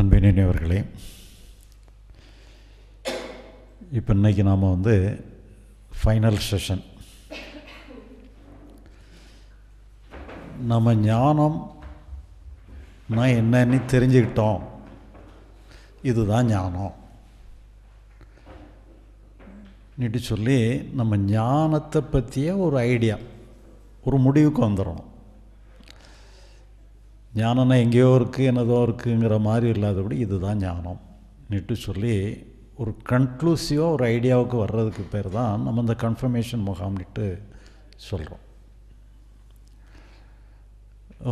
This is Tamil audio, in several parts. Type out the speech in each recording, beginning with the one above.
அன்பினியவர்களே இப்போ இன்றைக்கி நாம் வந்து ஃபைனல் செஷன் நம்ம நான் என்னன்னு தெரிஞ்சுக்கிட்டோம் இதுதான் ஞானம் நிட்டு சொல்லி நம்ம ஞானத்தை பற்றியே ஒரு ஐடியா ஒரு முடிவுக்கு வந்துடணும் ஞானம்னா எங்கேயோ இருக்குது என்னதோ இருக்குங்கிற மாதிரி இல்லாதபடி இதுதான் ஞானம் நிட்டு சொல்லி ஒரு கன்க்ளூசிவாக ஒரு ஐடியாவுக்கு வர்றதுக்கு பேர் தான் நம்ம இந்த கன்ஃபர்மேஷன் முகாம்னுட்டு சொல்கிறோம்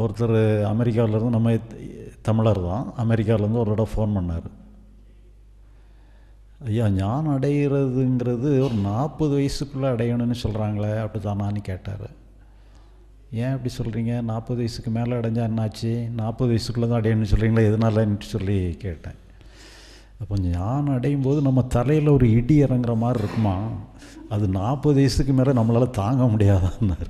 ஒருத்தர் அமெரிக்காவிலேருந்து நம்ம தமிழர் தான் அமெரிக்காவிலேருந்து ஒரு இடம் ஃபோன் பண்ணார் ஐயா ஞான் அடைகிறதுங்கிறது ஒரு நாற்பது வயசுக்குள்ளே அடையணும்னு சொல்கிறாங்களே அப்படி தானான்னு கேட்டார் ஏன் இப்படி சொல்கிறீங்க நாற்பது வயசுக்கு மேலே அடைஞ்சால் என்னாச்சு நாற்பது வயசுக்குள்ளே தான் அடையணும்னு சொல்கிறீங்களா எதனாலன்ட்டு சொல்லி கேட்டேன் அப்போ ஞானம் அடையும் போது நம்ம தலையில் ஒரு இடி இறங்குற மாதிரி இருக்குமா அது நாற்பது வயசுக்கு மேலே நம்மளால் தாங்க முடியாதான்னாரு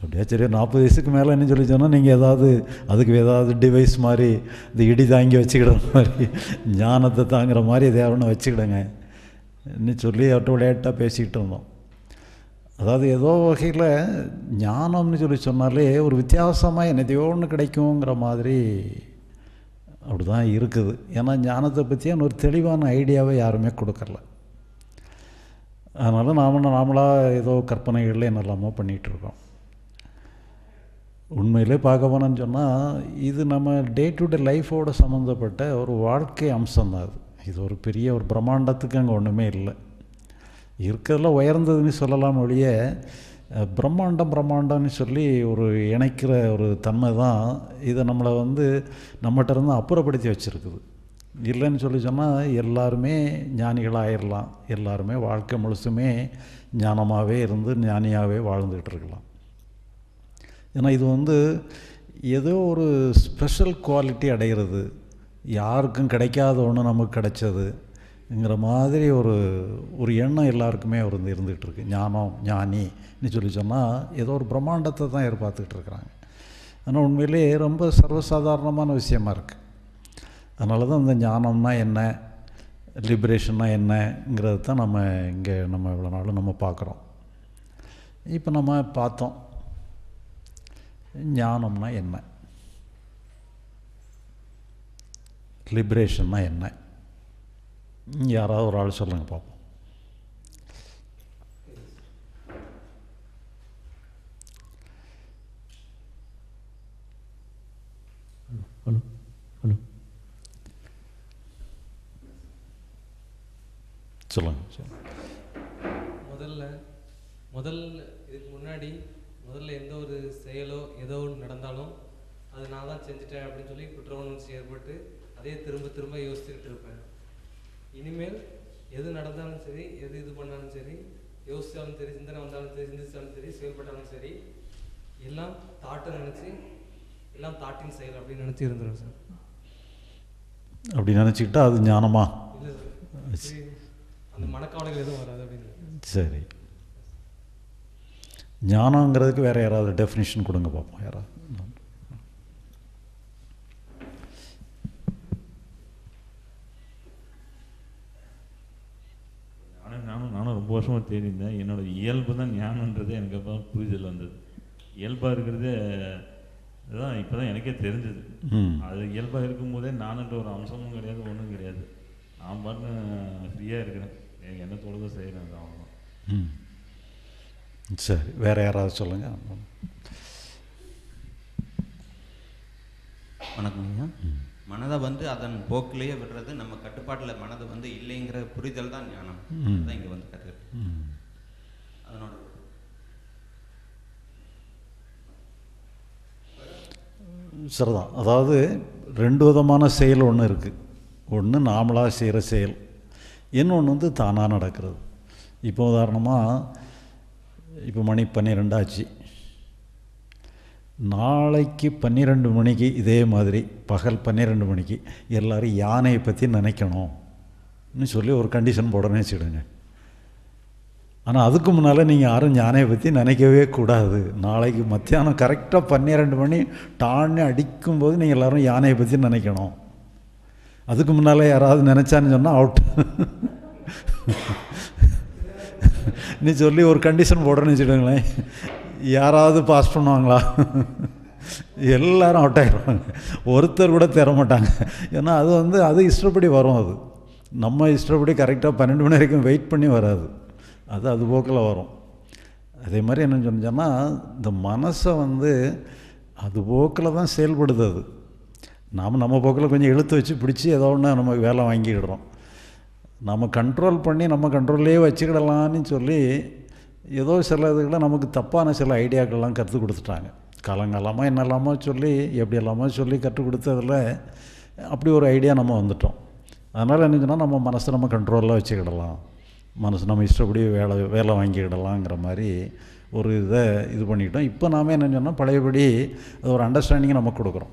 அப்படியா சரி நாற்பது வயசுக்கு மேலே என்ன சொல்லி சொன்னால் நீங்கள் ஏதாவது அதுக்கு ஏதாவது டிவைஸ் மாதிரி இந்த இடி தாங்கி வச்சுக்கிற மாதிரி ஞானத்தை தாங்குற மாதிரி எதையாவது ஒன்று வச்சுக்கிடுங்க சொல்லி அவட்ட விளையாட்டாக பேசிக்கிட்டு இருந்தோம் அதாவது ஏதோ வகையில் ஞானம்னு சொல்லி சொன்னாலே ஒரு வித்தியாசமாக என்னதையோ ஒன்று கிடைக்குங்கிற மாதிரி அப்படி தான் இருக்குது ஏன்னா ஞானத்தை பற்றியான ஒரு தெளிவான ஐடியாவை யாருமே கொடுக்கல அதனால் நாம் நாமளாக ஏதோ கற்பனைகளில் என்னெல்லாமோ பண்ணிகிட்ருக்கோம் உண்மையிலே பார்க்க போனேன்னு சொன்னால் இது நம்ம டே டு டே லைஃப்போடு சம்மந்தப்பட்ட ஒரு வாழ்க்கை அம்சம் தான் அது இது ஒரு பெரிய ஒரு பிரம்மாண்டத்துக்கு அங்கே ஒன்றுமே இல்லை இருக்கிறதுல உயர்ந்ததுன்னு சொல்லலாம் ஒழிய பிரம்மாண்டம் பிரம்மாண்டம்னு சொல்லி ஒரு இணைக்கிற ஒரு தன்மை தான் இதை நம்மளை வந்து நம்மகிட்ட இருந்து அப்புறப்படுத்தி வச்சுருக்குது இல்லைன்னு சொல்லி சொன்னால் எல்லாருமே ஞானிகளாக எல்லாருமே வாழ்க்கை முழுசுமே ஞானமாகவே இருந்து ஞானியாகவே வாழ்ந்துக்கிட்டு இருக்கலாம் ஏன்னா இது வந்து ஏதோ ஒரு ஸ்பெஷல் குவாலிட்டி அடைகிறது யாருக்கும் கிடைக்காத ஒன்று நமக்கு கிடைச்சது ங்கிற மாதிரி ஒரு ஒரு எண்ணம் எல்லாருக்குமே அவர் இருந்துகிட்டு இருக்கு ஞானம் ஞானின்னு சொல்லி சொன்னால் ஏதோ ஒரு பிரம்மாண்டத்தை தான் எதிர்பார்த்துக்கிட்டு இருக்கிறாங்க ஆனால் உண்மையிலேயே ரொம்ப சர்வசாதாரணமான விஷயமா இருக்குது அதனால தான் இந்த ஞானம்னா என்ன லிபரேஷன்னா என்னங்கிறது தான் நம்ம இங்கே நம்ம இவ்வளோ நாளும் நம்ம பார்க்குறோம் இப்போ நம்ம பார்த்தோம் ஞானம்னா என்ன லிபரேஷன்னா என்ன யாராவது ஒரு ஆள் சொல்லுங்க பார்ப்போம் ஹலோ முதல்ல முதல் இதுக்கு முன்னாடி முதல்ல எந்த ஒரு செயலோ ஏதோ ஒன்று நடந்தாலும் அது நான் தான் செஞ்சுட்டேன் அப்படின்னு சொல்லி குற்ற உணர்ச்சி ஏற்பட்டு அதே திரும்ப திரும்ப யோசிச்சுக்கிட்டு இருப்பேன் இனிமேல் எது நடந்தாலும் சரி எது இது பண்ணாலும் சரி யோசித்தாலும் சரி சிந்தனை வந்தாலும் சரி சிந்திச்சாலும் சரி செயல்பட்டாலும் சரி எல்லாம் தாட்டை நினச்சி எல்லாம் தாட்டின் செயல் அப்படின்னு நினச்சி இருந்துடும் சார் அப்படி நினச்சிக்கிட்டா அது ஞானமா இல்லை சார் அந்த மனக்கவலைகள் எதுவும் வராது அப்படின்னு சரி ஞானங்கிறதுக்கு வேறு யாராவது டெஃபினேஷன் கொடுங்க பார்ப்போம் யாராவது ரொம்ப வருஷமாக தேடிந்தேன் என்னோடய இயல்பு தான் ஞானன்றது எனக்கு அப்போ புரிதல் வந்தது இயல்பாக இருக்கிறதே இதுதான் இப்போ தான் எனக்கே தெரிஞ்சது அது இயல்பாக இருக்கும்போதே நானுன்ற ஒரு அம்சமும் கிடையாது ஒன்றும் கிடையாது நான் பாட்டு ஃப்ரீயாக இருக்கிறேன் எனக்கு என்ன தோணுதோ செய்கிறேன் அது அவங்க சரி வேறு யாராவது சொல்லுங்கள் வணக்கம் ஐயா மனதை வந்து அதன் போக்கிலேயே விடுறது நம்ம கட்டுப்பாட்டில் மனது வந்து இல்லைங்கிற புரிதல் தான் ஞானம் தான் இங்கே வந்து கற்றுக்கிட்டேன் அதனோட சரிதான் அதாவது ரெண்டு விதமான செயல் ஒன்று இருக்குது ஒன்று நாமளாக செய்கிற செயல் இன்னொன்று வந்து தானாக நடக்கிறது இப்போ உதாரணமாக இப்போ மணி பன்னிரெண்டாச்சு நாளைக்கு பன்னிரெண்டு மணிக்கு இதே மாதிரி பகல் பன்னிரெண்டு மணிக்கு எல்லோரும் யானையை பற்றி நினைக்கணும்னு சொல்லி ஒரு கண்டிஷன் போடணும் வச்சுடுங்க ஆனால் அதுக்கு முன்னால் நீங்கள் யாரும் யானையை பற்றி நினைக்கவே கூடாது நாளைக்கு மத்தியானம் கரெக்டாக பன்னிரெண்டு மணி டான்னு அடிக்கும்போது நீங்கள் எல்லோரும் யானையை பற்றி நினைக்கணும் அதுக்கு முன்னால் யாராவது நினச்சான்னு சொன்னால் அவுட் நீ சொல்லி ஒரு கண்டிஷன் போடுறேன்னு வச்சுடுங்களேன் யாராவது பாஸ் பண்ணுவாங்களா எல்லாரும் அவுட் ஆகிடுவாங்க ஒருத்தர் கூட மாட்டாங்க ஏன்னா அது வந்து அது இஷ்டப்படி வரும் அது நம்ம இஷ்டப்படி கரெக்டாக பன்னெண்டு மணி வரைக்கும் வெயிட் பண்ணி வராது அது அது போக்கில் வரும் அதே மாதிரி என்ன சொன்னால் இந்த மனசை வந்து அது போக்கில் தான் செயல்படுது அது நாம் நம்ம போக்கில் கொஞ்சம் இழுத்து வச்சு பிடிச்சி ஏதோ ஒன்று நம்ம வேலை வாங்கிக்கிடுறோம் நம்ம கண்ட்ரோல் பண்ணி நம்ம கண்ட்ரோல்லையே வச்சுக்கிடலான்னு சொல்லி ஏதோ சில இதுக்கெல்லாம் நமக்கு தப்பான சில ஐடியாக்கள்லாம் கற்றுக் கொடுத்துட்டாங்க காலங்காலமாக என்னெல்லாமோ சொல்லி எப்படி எல்லாமோ சொல்லி கற்றுக் கொடுத்ததில் அப்படி ஒரு ஐடியா நம்ம வந்துட்டோம் அதனால் என்ன சொன்னால் நம்ம மனசை நம்ம கண்ட்ரோலாக வச்சுக்கிடலாம் மனசு நம்ம இஷ்டப்படி வேலை வேலை வாங்கிக்கிடலாங்கிற மாதிரி ஒரு இதை இது பண்ணிக்கிட்டோம் இப்போ நாம் என்ன சொன்னால் பழையபடி அது ஒரு அண்டர்ஸ்டாண்டிங்கை நம்ம கொடுக்குறோம்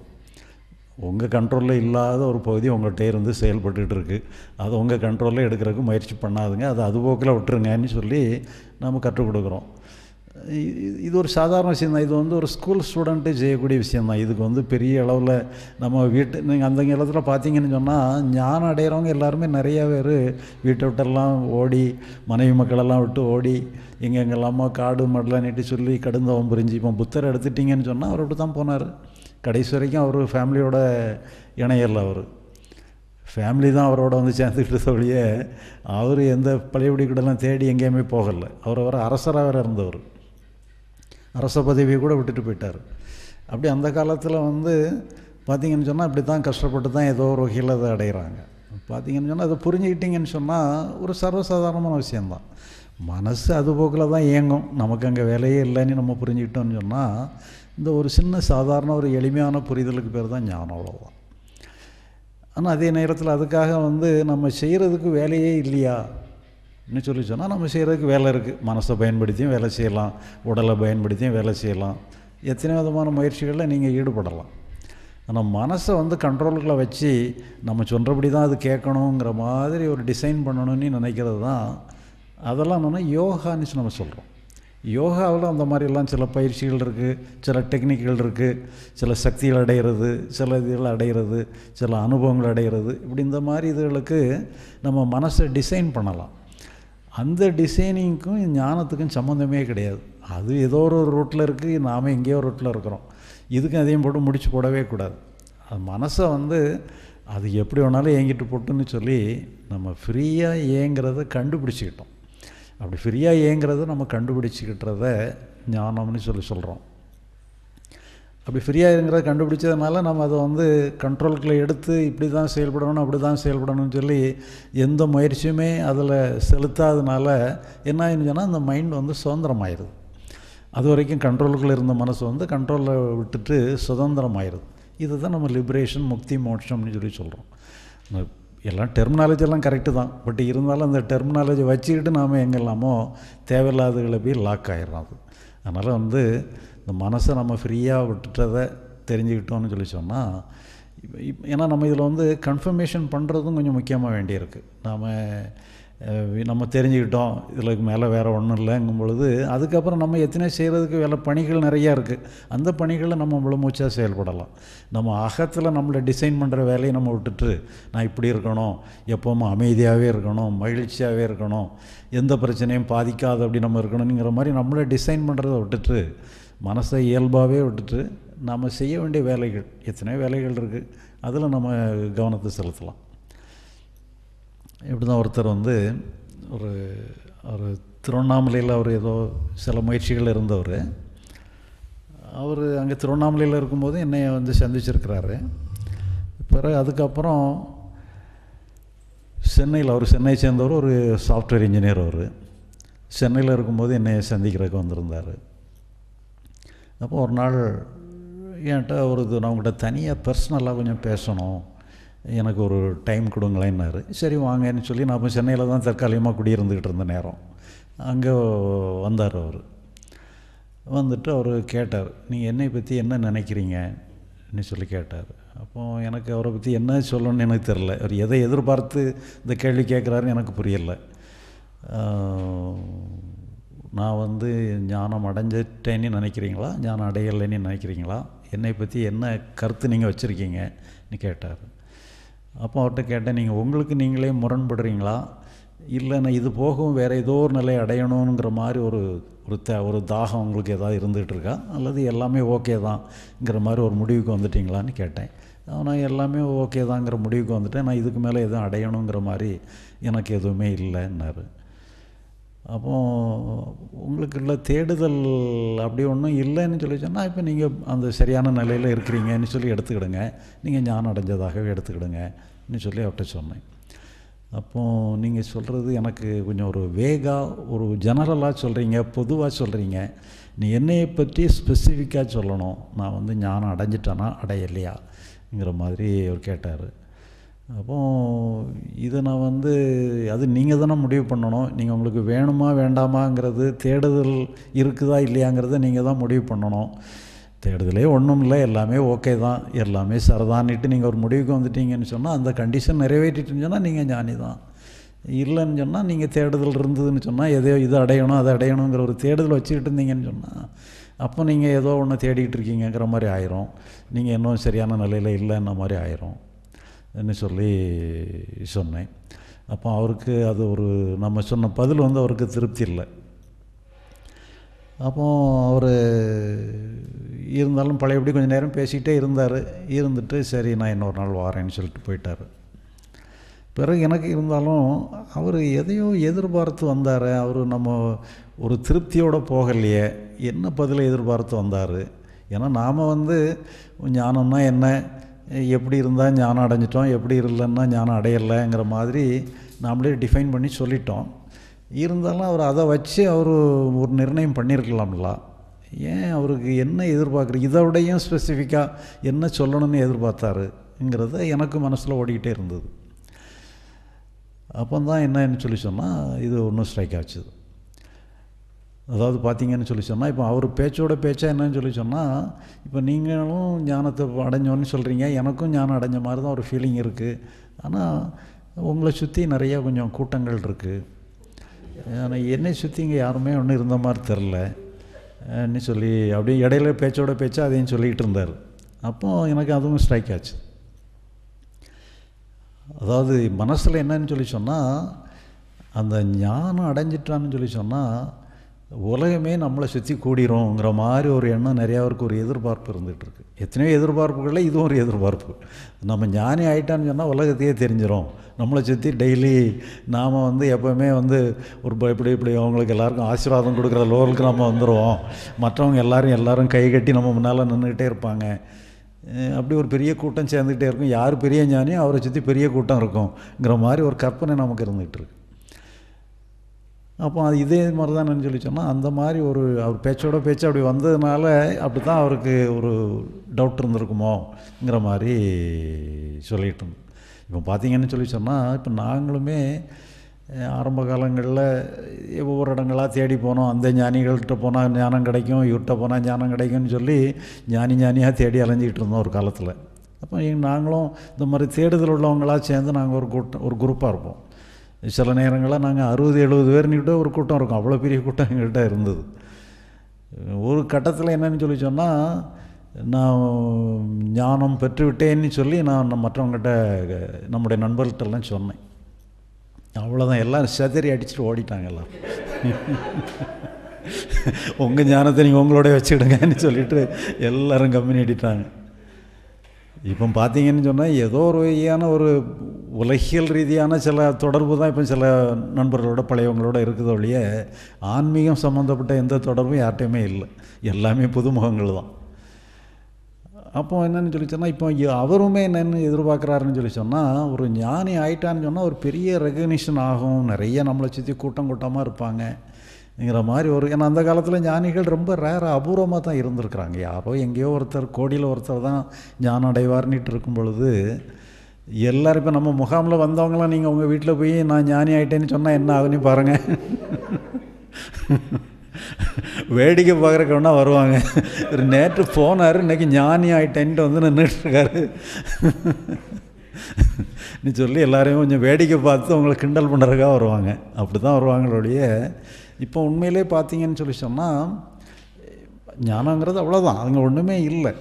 உங்கள் கண்ட்ரோலில் இல்லாத ஒரு பகுதி உங்கள்கிட்ட இருந்து செயல்பட்டுக்கிட்டு இருக்குது அது உங்கள் கண்ட்ரோலில் எடுக்கிறதுக்கு முயற்சி பண்ணாதுங்க அது அதுபோக்கில் விட்டுருங்கன்னு சொல்லி நம்ம கற்றுக் கொடுக்குறோம் இது ஒரு சாதாரண விஷயம் தான் இது வந்து ஒரு ஸ்கூல் ஸ்டூடெண்ட்டு செய்யக்கூடிய விஷயம் தான் இதுக்கு வந்து பெரிய அளவில் நம்ம வீட்டு நீங்கள் அந்த இடத்துல பார்த்தீங்கன்னு சொன்னால் ஞானம் அடைகிறவங்க எல்லாருமே நிறைய பேர் வீட்டை விட்டெல்லாம் ஓடி மனைவி மக்களெல்லாம் விட்டு ஓடி எங்கெங்கெல்லாமோ காடு மடலாம் நீட்டி சொல்லி கடுந்தவம் புரிஞ்சு இப்போ புத்தர் எடுத்துட்டிங்கன்னு சொன்னால் அவர் விட்டு தான் போனார் கடைசி வரைக்கும் அவர் ஃபேமிலியோட இணையரில் அவர் ஃபேமிலி தான் அவரோட வந்து சேர்ந்துக்கிட்டு சொல்லிய அவர் எந்த பழையபடி கிட்டலாம் தேடி எங்கேயுமே போகலை அவர் அவர் அரசராக வேறு இருந்தவர் அரச பதவியை கூட விட்டுட்டு போயிட்டார் அப்படி அந்த காலத்தில் வந்து பார்த்திங்கன்னு சொன்னால் அப்படி தான் கஷ்டப்பட்டு தான் ஏதோ ஒரு வகையில் அதை அடைகிறாங்க பார்த்திங்கன்னு சொன்னால் அதை புரிஞ்சுக்கிட்டிங்கன்னு சொன்னால் ஒரு சர்வசாதாரணமான விஷயந்தான் மனசு அதுபோக்கில் தான் இயங்கும் நமக்கு அங்கே வேலையே இல்லைன்னு நம்ம புரிஞ்சுக்கிட்டோம்னு சொன்னால் இந்த ஒரு சின்ன சாதாரண ஒரு எளிமையான புரிதலுக்கு பேர் தான் ஞானம் அவ்வளோதான் ஆனால் அதே நேரத்தில் அதுக்காக வந்து நம்ம செய்கிறதுக்கு வேலையே இல்லையா இன்னும் சொல்லி சொன்னால் நம்ம செய்கிறதுக்கு வேலை இருக்குது மனசை பயன்படுத்தியும் வேலை செய்யலாம் உடலை பயன்படுத்தியும் வேலை செய்யலாம் எத்தனை விதமான முயற்சிகளில் நீங்கள் ஈடுபடலாம் ஆனால் மனசை வந்து கண்ட்ரோல்களை வச்சு நம்ம சொல்கிறபடி தான் அது கேட்கணுங்கிற மாதிரி ஒரு டிசைன் பண்ணணும்னு நினைக்கிறது தான் அதெல்லாம் என்னென்னா யோகான்னு நம்ம சொல்கிறோம் யோகாவில் அந்த மாதிரிலாம் சில பயிற்சிகள் இருக்குது சில டெக்னிக்குகள் இருக்குது சில சக்திகள் அடைகிறது சில இதுகள் அடைகிறது சில அனுபவங்கள் அடைகிறது இப்படி இந்த மாதிரி இதுகளுக்கு நம்ம மனசை டிசைன் பண்ணலாம் அந்த டிசைனிங்க்கும் ஞானத்துக்கும் சம்மந்தமே கிடையாது அது ஏதோ ஒரு ரூட்டில் இருக்குது நாம் எங்கேயோ ரூட்டில் இருக்கிறோம் இதுக்கும் அதையும் போட்டு முடிச்சு போடவே கூடாது அது மனசை வந்து அது எப்படி வேணாலும் ஏங்கிட்டு போட்டுன்னு சொல்லி நம்ம ஃப்ரீயாக ஏங்கிறத கண்டுபிடிச்சிக்கிட்டோம் அப்படி ஃப்ரீயாக ஏங்கிறத நம்ம கண்டுபிடிச்சிக்கிட்டத ஞானம்னு சொல்லி சொல்கிறோம் அப்படி ஃப்ரீயாக இருக்கிறத கண்டுபிடிச்சதுனால நம்ம அதை வந்து கண்ட்ரோல்களை எடுத்து இப்படி தான் செயல்படணும் அப்படி தான் செயல்படணும்னு சொல்லி எந்த முயற்சியுமே அதில் செலுத்தாதனால என்ன ஆயிருந்துச்சுன்னா அந்த மைண்ட் வந்து சுதந்திரமாயிருது அது வரைக்கும் கண்ட்ரோலுக்குள்ளே இருந்த மனசு வந்து கண்ட்ரோலில் விட்டுட்டு சுதந்திரமாயிருது இதுதான் நம்ம லிபரேஷன் முக்தி மோட்சம்னு சொல்லி சொல்கிறோம் எல்லாம் எல்லாம் கரெக்டு தான் பட் இருந்தாலும் அந்த டெர்மினாலஜி வச்சுக்கிட்டு நாம் எங்கெல்லாமோ தேவையில்லாததுகளை போய் லாக் ஆகிடும் அது அதனால் வந்து இந்த மனசை நம்ம ஃப்ரீயாக விட்டுட்டதை தெரிஞ்சுக்கிட்டோம்னு சொல்லி சொன்னால் ஏன்னா நம்ம இதில் வந்து கன்ஃபர்மேஷன் பண்ணுறதும் கொஞ்சம் முக்கியமாக வேண்டியிருக்கு நாம் நம்ம தெரிஞ்சுக்கிட்டோம் இதில் மேலே வேறு ஒன்றும் இல்லைங்கும் பொழுது அதுக்கப்புறம் நம்ம எத்தனை செய்கிறதுக்கு வேலை பணிகள் நிறையா இருக்குது அந்த பணிகளை நம்ம மூச்சாக செயல்படலாம் நம்ம அகத்தில் நம்மளை டிசைன் பண்ணுற வேலையை நம்ம விட்டுட்டு நான் இப்படி இருக்கணும் எப்பவும் அமைதியாகவே இருக்கணும் மகிழ்ச்சியாகவே இருக்கணும் எந்த பிரச்சனையும் பாதிக்காது அப்படி நம்ம இருக்கணுங்கிற மாதிரி நம்மளை டிசைன் பண்ணுறத விட்டுட்டு மனசை இயல்பாகவே விட்டுட்டு நாம் செய்ய வேண்டிய வேலைகள் எத்தனையோ வேலைகள் இருக்குது அதில் நம்ம கவனத்தை செலுத்தலாம் இப்படி தான் ஒருத்தர் வந்து ஒரு ஒரு திருவண்ணாமலையில் அவர் ஏதோ சில முயற்சிகள் இருந்தவர் அவர் அங்கே திருவண்ணாமலையில் இருக்கும்போது என்னை வந்து சந்திச்சிருக்கிறாரு பிறகு அதுக்கப்புறம் சென்னையில் அவர் சென்னையை சேர்ந்தவர் ஒரு சாஃப்ட்வேர் இன்ஜினியர் அவர் சென்னையில் இருக்கும்போது என்னை சந்திக்கிறதுக்கு வந்திருந்தார் அப்போ ஒரு நாள் என்கிட்ட ஒரு இது நான் உங்கள்கிட்ட தனியாக பர்சனலாக கொஞ்சம் பேசணும் எனக்கு ஒரு டைம் கொடுங்களேன்னாரு சரி வாங்கன்னு சொல்லி நான் சென்னையில் தான் தற்காலிகமாக குடியிருந்துக்கிட்டு இருந்த நேரம் அங்கே வந்தார் அவர் வந்துட்டு அவர் கேட்டார் நீங்கள் என்னை பற்றி என்ன நினைக்கிறீங்கன்னு சொல்லி கேட்டார் அப்போது எனக்கு அவரை பற்றி என்ன சொல்லணும்னு எனக்கு தெரில அவர் எதை எதிர்பார்த்து இந்த கேள்வி கேட்குறாருன்னு எனக்கு புரியலை நான் வந்து ஞானம் அடைஞ்சிட்டேன்னு நினைக்கிறீங்களா ஞானம் அடையலைன்னு நினைக்கிறீங்களா என்னை பற்றி என்ன கருத்து நீங்கள் வச்சுருக்கீங்கன்னு கேட்டார் அப்போ அவர்கிட்ட கேட்டேன் நீங்கள் உங்களுக்கு நீங்களே முரண்படுறீங்களா இல்லை நான் இது போகவும் வேறு ஏதோ ஒரு நிலை அடையணுங்கிற மாதிரி ஒரு ஒரு த ஒரு தாகம் உங்களுக்கு ஏதாவது இருந்துகிட்ருக்கா இருக்கா அல்லது எல்லாமே ஓகே தான்ங்கிற மாதிரி ஒரு முடிவுக்கு வந்துட்டிங்களான்னு கேட்டேன் நான் எல்லாமே ஓகே தாங்கிற முடிவுக்கு வந்துட்டேன் நான் இதுக்கு மேலே எதுவும் அடையணுங்கிற மாதிரி எனக்கு எதுவுமே இல்லைன்னாரு அப்போ உங்களுக்கு இல்லை தேடுதல் அப்படி ஒன்றும் இல்லைன்னு சொல்லி சொன்னால் இப்போ நீங்கள் அந்த சரியான நிலையில் இருக்கிறீங்கன்னு சொல்லி எடுத்துக்கிடுங்க நீங்கள் ஞானம் அடைஞ்சதாகவே எடுத்துக்கிடுங்கன்னு சொல்லி அவர்கிட்ட சொன்னேன் அப்போது நீங்கள் சொல்கிறது எனக்கு கொஞ்சம் ஒரு வேகாக ஒரு ஜெனரலாக சொல்கிறீங்க பொதுவாக சொல்கிறீங்க நீ என்னையை பற்றி ஸ்பெசிஃபிக்காக சொல்லணும் நான் வந்து ஞானம் அடைஞ்சிட்டேன்னா அடையலையாங்கிற மாதிரி அவர் கேட்டார் அப்போது இதை நான் வந்து அது நீங்கள் தானே முடிவு பண்ணணும் நீங்கள் உங்களுக்கு வேணுமா வேண்டாமாங்கிறது தேடுதல் இருக்குதா இல்லையாங்கிறத நீங்கள் தான் முடிவு பண்ணணும் தேடுதலே ஒன்றும் இல்லை எல்லாமே ஓகே தான் எல்லாமே சரதானிட்டு நீங்கள் ஒரு முடிவுக்கு வந்துட்டீங்கன்னு சொன்னால் அந்த கண்டிஷன் நிறைவேற்றிட்டுன்னு சொன்னால் நீங்கள் ஞானி தான் இல்லைன்னு சொன்னால் நீங்கள் தேடுதல் இருந்ததுன்னு சொன்னால் எதையோ இது அடையணும் அதை அடையணுங்கிற ஒரு தேடுதல் வச்சுக்கிட்டு இருந்தீங்கன்னு சொன்னால் அப்போ நீங்கள் ஏதோ ஒன்று தேடிக்கிட்டு இருக்கீங்கிற மாதிரி ஆயிரும் நீங்கள் இன்னும் சரியான நிலையில் இல்லைன்ன மாதிரி ஆயிரும் என்ன சொல்லி சொன்னேன் அப்போ அவருக்கு அது ஒரு நம்ம சொன்ன பதில் வந்து அவருக்கு திருப்தி இல்லை அப்போ அவர் இருந்தாலும் பழையபடி கொஞ்சம் நேரம் பேசிக்கிட்டே இருந்தார் இருந்துட்டு சரி நான் இன்னொரு நாள் வாரேன்னு சொல்லிட்டு போயிட்டார் பிறகு எனக்கு இருந்தாலும் அவர் எதையோ எதிர்பார்த்து வந்தார் அவர் நம்ம ஒரு திருப்தியோடு போகலையே என்ன பதிலை எதிர்பார்த்து வந்தார் ஏன்னா நாம் வந்து ஞானம்னா என்ன எப்படி இருந்தால் ஞானம் அடைஞ்சிட்டோம் எப்படி இல்லைன்னா ஞானம் அடையலைங்கிற மாதிரி நாமளே டிஃபைன் பண்ணி சொல்லிட்டோம் இருந்தாலும் அவர் அதை வச்சு அவர் ஒரு நிர்ணயம் பண்ணியிருக்கலாம்ல ஏன் அவருக்கு என்ன எதிர்பார்க்குற இதோடையும் ஸ்பெசிஃபிக்காக என்ன சொல்லணும்னு எதிர்பார்த்தாருங்கிறத எனக்கு மனசில் ஓடிக்கிட்டே இருந்தது அப்போ தான் என்னன்னு சொல்லி சொன்னால் இது ஒன்றும் ஸ்ட்ரைக் ஆச்சுது அதாவது பார்த்தீங்கன்னு சொல்லி சொன்னால் இப்போ அவர் பேச்சோட பேச்சா என்னன்னு சொல்லி சொன்னால் இப்போ நீங்களும் ஞானத்தை அடைஞ்சோன்னு சொல்கிறீங்க எனக்கும் ஞானம் அடைஞ்ச மாதிரி தான் ஒரு ஃபீலிங் இருக்குது ஆனால் உங்களை சுற்றி நிறையா கொஞ்சம் கூட்டங்கள் இருக்குது ஆனால் என்னை சுற்றி இங்கே யாருமே ஒன்றும் இருந்த மாதிரி தெரில என்ன சொல்லி அப்படியே இடையில பேச்சோட பேச்சா அதையும் சொல்லிக்கிட்டு இருந்தார் அப்போது எனக்கு அதுவும் ஸ்ட்ரைக் ஆச்சு அதாவது மனசில் என்னன்னு சொல்லி சொன்னால் அந்த ஞானம் அடைஞ்சிட்டான்னு சொல்லி சொன்னால் உலகமே நம்மளை சுற்றி கூடிரோங்கிற மாதிரி ஒரு எண்ணம் நிறையாவருக்கு ஒரு எதிர்பார்ப்பு இருந்துகிட்டு இருக்கு எத்தனையோ எதிர்பார்ப்புகளில் இதுவும் ஒரு எதிர்பார்ப்பு நம்ம ஞானி ஆகிட்டான்னு சொன்னால் உலகத்தையே தெரிஞ்சிடும் நம்மளை சுற்றி டெய்லி நாம் வந்து எப்போவுமே வந்து ஒரு இப்படி இப்படி அவங்களுக்கு எல்லாருக்கும் ஆசீர்வாதம் கொடுக்குற லோலுக்கு நம்ம வந்துடுவோம் மற்றவங்க எல்லோரும் எல்லோரும் கை கட்டி நம்ம முன்னால் நின்றுக்கிட்டே இருப்பாங்க அப்படி ஒரு பெரிய கூட்டம் சேர்ந்துக்கிட்டே இருக்கும் யார் பெரிய ஞானியும் அவரை சுற்றி பெரிய கூட்டம் இருக்கும்ங்கிற மாதிரி ஒரு கற்பனை நமக்கு இருந்துகிட்டு இருக்கு அப்போ அது இதே மாதிரி தான் சொல்லி சொன்னால் அந்த மாதிரி ஒரு அவர் பேச்சோட பேச்சு அப்படி வந்ததுனால அப்படி தான் அவருக்கு ஒரு டவுட் இருந்திருக்குமோங்கிற மாதிரி சொல்லிட்டு இருந்தோம் இப்போ பார்த்தீங்கன்னு சொல்லி சொன்னால் இப்போ நாங்களுமே ஆரம்ப காலங்களில் ஒவ்வொரு இடங்களாக தேடி போனோம் அந்த ஞானிகள்கிட்ட போனால் ஞானம் கிடைக்கும் இவர்கிட்ட போனால் ஞானம் கிடைக்கும்னு சொல்லி ஞானி ஞானியாக தேடி அலைஞ்சிக்கிட்டு இருந்தோம் ஒரு காலத்தில் அப்போ நாங்களும் இந்த மாதிரி தேடுதல் உள்ளவங்களாக சேர்ந்து நாங்கள் ஒரு கூட்டம் ஒரு குரூப்பாக இருப்போம் சில நேரங்களில் நாங்கள் அறுபது எழுபது பேர்னுக்கிட்ட ஒரு கூட்டம் இருக்கும் அவ்வளோ பெரிய கூட்டம் எங்கள்கிட்ட இருந்தது ஒரு கட்டத்தில் என்னன்னு சொல்லி சொன்னால் நான் ஞானம் பெற்றுவிட்டேன்னு சொல்லி நான் மற்றவங்ககிட்ட நம்முடைய நண்பர்கிட்டலாம் சொன்னேன் அவ்வளோதான் எல்லாம் செதறி அடிச்சுட்டு ஓடிட்டாங்க எல்லாம் உங்கள் ஞானத்தை நீங்கள் உங்களோட வச்சுக்கிடுங்கன்னு சொல்லிட்டு எல்லோரும் கம்பெனி அடிட்டாங்க இப்போ பார்த்தீங்கன்னு சொன்னால் ஏதோ ஒரு வகையான ஒரு உலகியல் ரீதியான சில தொடர்பு தான் இப்போ சில நண்பர்களோட பழையவங்களோட இருக்குது ஒழிய ஆன்மீகம் சம்மந்தப்பட்ட எந்த தொடர்பும் யார்ட்டையுமே இல்லை எல்லாமே புதுமுகங்கள் தான் அப்போ என்னென்னு சொல்லி சொன்னால் இப்போ அவருமே என்னென்னு எதிர்பார்க்குறாருன்னு சொல்லி சொன்னால் ஒரு ஞானி ஆயிட்டான்னு சொன்னால் ஒரு பெரிய ரெகக்னிஷன் ஆகும் நிறைய நம்மளை சுற்றி கூட்டம் கூட்டமாக இருப்பாங்க அப்படிங்கிற மாதிரி ஒரு ஏன்னா அந்த காலத்தில் ஞானிகள் ரொம்ப ரேராக அபூர்வமாக தான் இருந்திருக்கிறாங்க யாரோ எங்கேயோ ஒருத்தர் கோடியில் ஒருத்தர் தான் ஞானம் அடைவார்னிட்டு இருக்கும் பொழுது எல்லோரும் இப்போ நம்ம முகாமில் வந்தவங்களாம் நீங்கள் உங்கள் வீட்டில் போய் நான் ஞானி ஆகிட்டேன்னு சொன்னால் என்ன ஆகுன்னு பாருங்கள் வேடிக்கை பார்க்குறக்கவனா வருவாங்க நேற்று போனார் இன்றைக்கி ஞானி ஆகிட்டேன்ட்டு வந்து நின்றுட்டுருக்காரு நீ சொல்லி எல்லாரையும் கொஞ்சம் வேடிக்கை பார்த்து உங்களை கிண்டல் பண்ணுறதுக்காக வருவாங்க அப்படி தான் வருவாங்களோடைய இப்போ உண்மையிலே பார்த்தீங்கன்னு சொல்லி சொன்னால் ஞானங்கிறது அவ்வளோதான் அதுங்க ஒன்றுமே இல்லை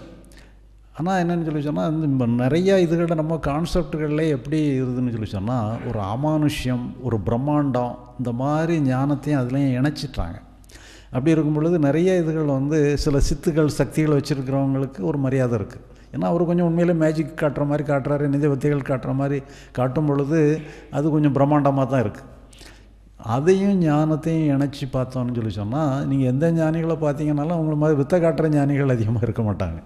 ஆனால் என்னென்னு சொல்லி சொன்னால் இந்த நிறையா இதுகளில் நம்ம கான்செப்டுகளில் எப்படி இருதுன்னு சொல்லி சொன்னால் ஒரு அமானுஷ்யம் ஒரு பிரம்மாண்டம் இந்த மாதிரி ஞானத்தையும் அதுலேயும் இணைச்சிட்டாங்க அப்படி இருக்கும் பொழுது நிறைய இதுகள் வந்து சில சித்துக்கள் சக்திகள் வச்சுருக்கிறவங்களுக்கு ஒரு மரியாதை இருக்குது ஏன்னா அவர் கொஞ்சம் உண்மையிலே மேஜிக் காட்டுற மாதிரி காட்டுறாரு நிதி வித்தைகள் காட்டுற மாதிரி காட்டும் பொழுது அது கொஞ்சம் பிரம்மாண்டமாக தான் இருக்குது அதையும் ஞானத்தையும் இணைச்சி பார்த்தோன்னு சொல்லி சொன்னால் நீங்கள் எந்த ஞானிகளை பார்த்தீங்கனாலும் அவங்கள மாதிரி வித்த காட்டுற ஞானிகள் அதிகமாக இருக்க மாட்டாங்க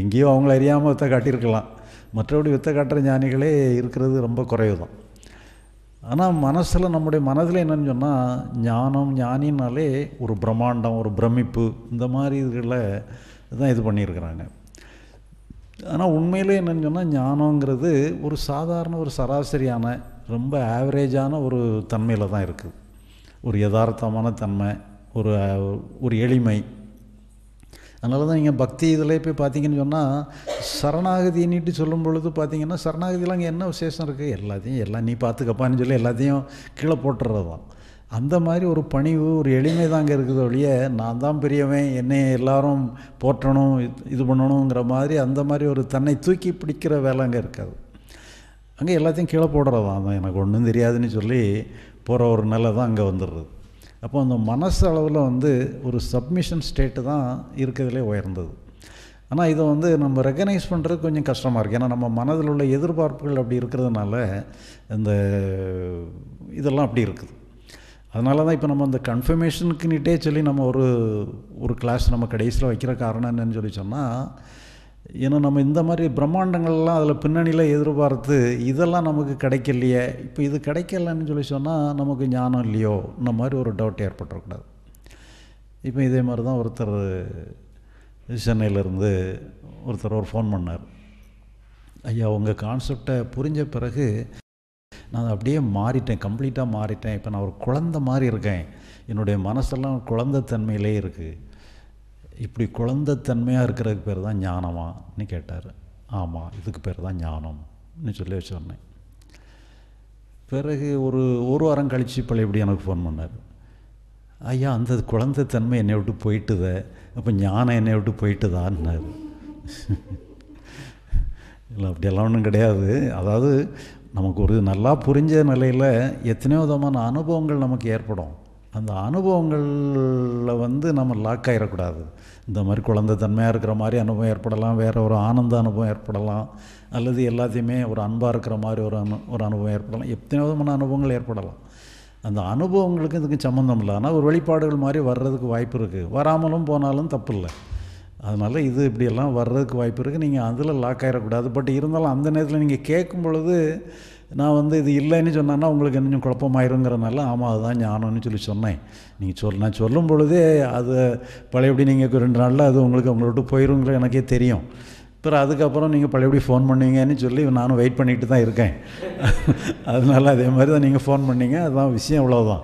எங்கேயோ அவங்கள அறியாமல் வித்த காட்டியிருக்கலாம் மற்றபடி வித்த காட்டுற ஞானிகளே இருக்கிறது ரொம்ப குறைவு தான் ஆனால் மனசில் நம்முடைய மனதில் என்னென்னு சொன்னால் ஞானம் ஞானினாலே ஒரு பிரம்மாண்டம் ஒரு பிரமிப்பு இந்த மாதிரி இதுகளை தான் இது பண்ணியிருக்கிறாங்க ஆனால் உண்மையிலே என்னென்னு சொன்னால் ஞானங்கிறது ஒரு சாதாரண ஒரு சராசரியான ரொம்ப ஆவரேஜான ஒரு தன்மையில் தான் இருக்குது ஒரு யதார்த்தமான தன்மை ஒரு ஒரு எளிமை அதனால தான் நீங்கள் பக்தி இதில் போய் பார்த்தீங்கன்னு சொன்னால் சரணாகதின்னுட்டு சொல்லும் பொழுது பார்த்தீங்கன்னா சரணாகதியில் அங்கே என்ன விசேஷம் இருக்குது எல்லாத்தையும் எல்லாம் நீ பார்த்துக்கப்பான்னு சொல்லி எல்லாத்தையும் கீழே போட்டுறது தான் அந்த மாதிரி ஒரு பணிவு ஒரு எளிமை தான் அங்கே இருக்குது ஒழிய நான் தான் பெரியவன் என்னை எல்லாரும் போற்றணும் இது பண்ணணுங்கிற மாதிரி அந்த மாதிரி ஒரு தன்னை தூக்கி பிடிக்கிற வேலை அங்கே இருக்காது அங்கே எல்லாத்தையும் கீழே போடுறது தான் எனக்கு ஒன்றும் தெரியாதுன்னு சொல்லி போகிற ஒரு நிலை தான் அங்கே வந்துடுறது அப்போ அந்த மனசு அளவில் வந்து ஒரு சப்மிஷன் ஸ்டேட்டு தான் இருக்கிறதுலே உயர்ந்தது ஆனால் இதை வந்து நம்ம ரெக்கனைஸ் பண்ணுறது கொஞ்சம் கஷ்டமாக இருக்குது ஏன்னா நம்ம மனதில் உள்ள எதிர்பார்ப்புகள் அப்படி இருக்கிறதுனால இந்த இதெல்லாம் அப்படி இருக்குது அதனால தான் இப்போ நம்ம அந்த கன்ஃபர்மேஷனுக்குன்னிட்டே சொல்லி நம்ம ஒரு ஒரு கிளாஸ் நம்ம கடைசியில் வைக்கிற காரணம் என்னன்னு சொல்லி சொன்னால் ஏன்னா நம்ம இந்த மாதிரி பிரம்மாண்டங்கள்லாம் அதில் பின்னணியில் எதிர்பார்த்து இதெல்லாம் நமக்கு கிடைக்கலையே இப்போ இது கிடைக்கலன்னு சொல்லி சொன்னால் நமக்கு ஞானம் இல்லையோ இந்த மாதிரி ஒரு டவுட் ஏற்பட்டுருக்கூடாது இப்போ இதே மாதிரி தான் ஒருத்தர் சென்னையிலேருந்து ஒருத்தர் ஒரு ஃபோன் பண்ணார் ஐயா உங்கள் கான்செப்டை புரிஞ்ச பிறகு நான் அப்படியே மாறிட்டேன் கம்ப்ளீட்டாக மாறிட்டேன் இப்போ நான் ஒரு குழந்த மாதிரி இருக்கேன் என்னுடைய மனசெல்லாம் குழந்தை தன்மையிலே இருக்குது இப்படி குழந்தைத்தன்மையாக இருக்கிறதுக்கு பேர் தான் ஞானமானு கேட்டார் ஆமாம் இதுக்கு பேர் தான் ஞானம்னு சொல்லி வச்சுருந்தேன் பிறகு ஒரு ஒரு வாரம் கழித்து இப்படி எனக்கு ஃபோன் பண்ணார் ஐயா அந்த குழந்தைத்தன்மை என்னை விட்டு போயிட்டுதே அப்போ ஞானம் என்னை விட்டு போயிட்டுதான்னார் இல்லை அப்படியெல்லாம் ஒன்றும் கிடையாது அதாவது நமக்கு ஒரு நல்லா புரிஞ்ச நிலையில் எத்தனையோ விதமான அனுபவங்கள் நமக்கு ஏற்படும் அந்த அனுபவங்களில் வந்து நம்ம லாக் ஆகிடக்கூடாது இந்த மாதிரி தன்மையாக இருக்கிற மாதிரி அனுபவம் ஏற்படலாம் வேறு ஒரு ஆனந்த அனுபவம் ஏற்படலாம் அல்லது எல்லாத்தையுமே ஒரு அன்பாக இருக்கிற மாதிரி ஒரு அனு ஒரு அனுபவம் ஏற்படலாம் எத்தனை விதமான அனுபவங்கள் ஏற்படலாம் அந்த அனுபவங்களுக்கு இதுக்கும் சம்மந்தம் இல்லை ஆனால் ஒரு வெளிப்பாடுகள் மாதிரி வர்றதுக்கு வாய்ப்பு இருக்குது வராமலும் போனாலும் தப்பு இல்லை அதனால் இது இப்படியெல்லாம் வர்றதுக்கு வாய்ப்பு இருக்குது நீங்கள் அதில் லாக் ஆகிடக்கூடாது பட் இருந்தாலும் அந்த நேரத்தில் நீங்கள் கேட்கும் பொழுது நான் வந்து இது இல்லைன்னு சொன்னேன்னா உங்களுக்கு என்ன குழப்பமாயிருங்கிறனால ஆமாம் அதுதான் ஞானம்னு சொல்லி சொன்னேன் நீங்கள் சொல் நான் சொல்லும் பொழுதே அது பழையபடி நீங்கள் ரெண்டு நாளில் அது உங்களுக்கு உங்கள்ட்ட போயிருங்கிற எனக்கே தெரியும் அப்புறம் அதுக்கப்புறம் நீங்கள் பழையபடி ஃபோன் பண்ணுவீங்கன்னு சொல்லி நானும் வெயிட் பண்ணிட்டு தான் இருக்கேன் அதனால் அதே மாதிரி தான் நீங்கள் ஃபோன் பண்ணீங்க அதுதான் விஷயம் இவ்வளோதான்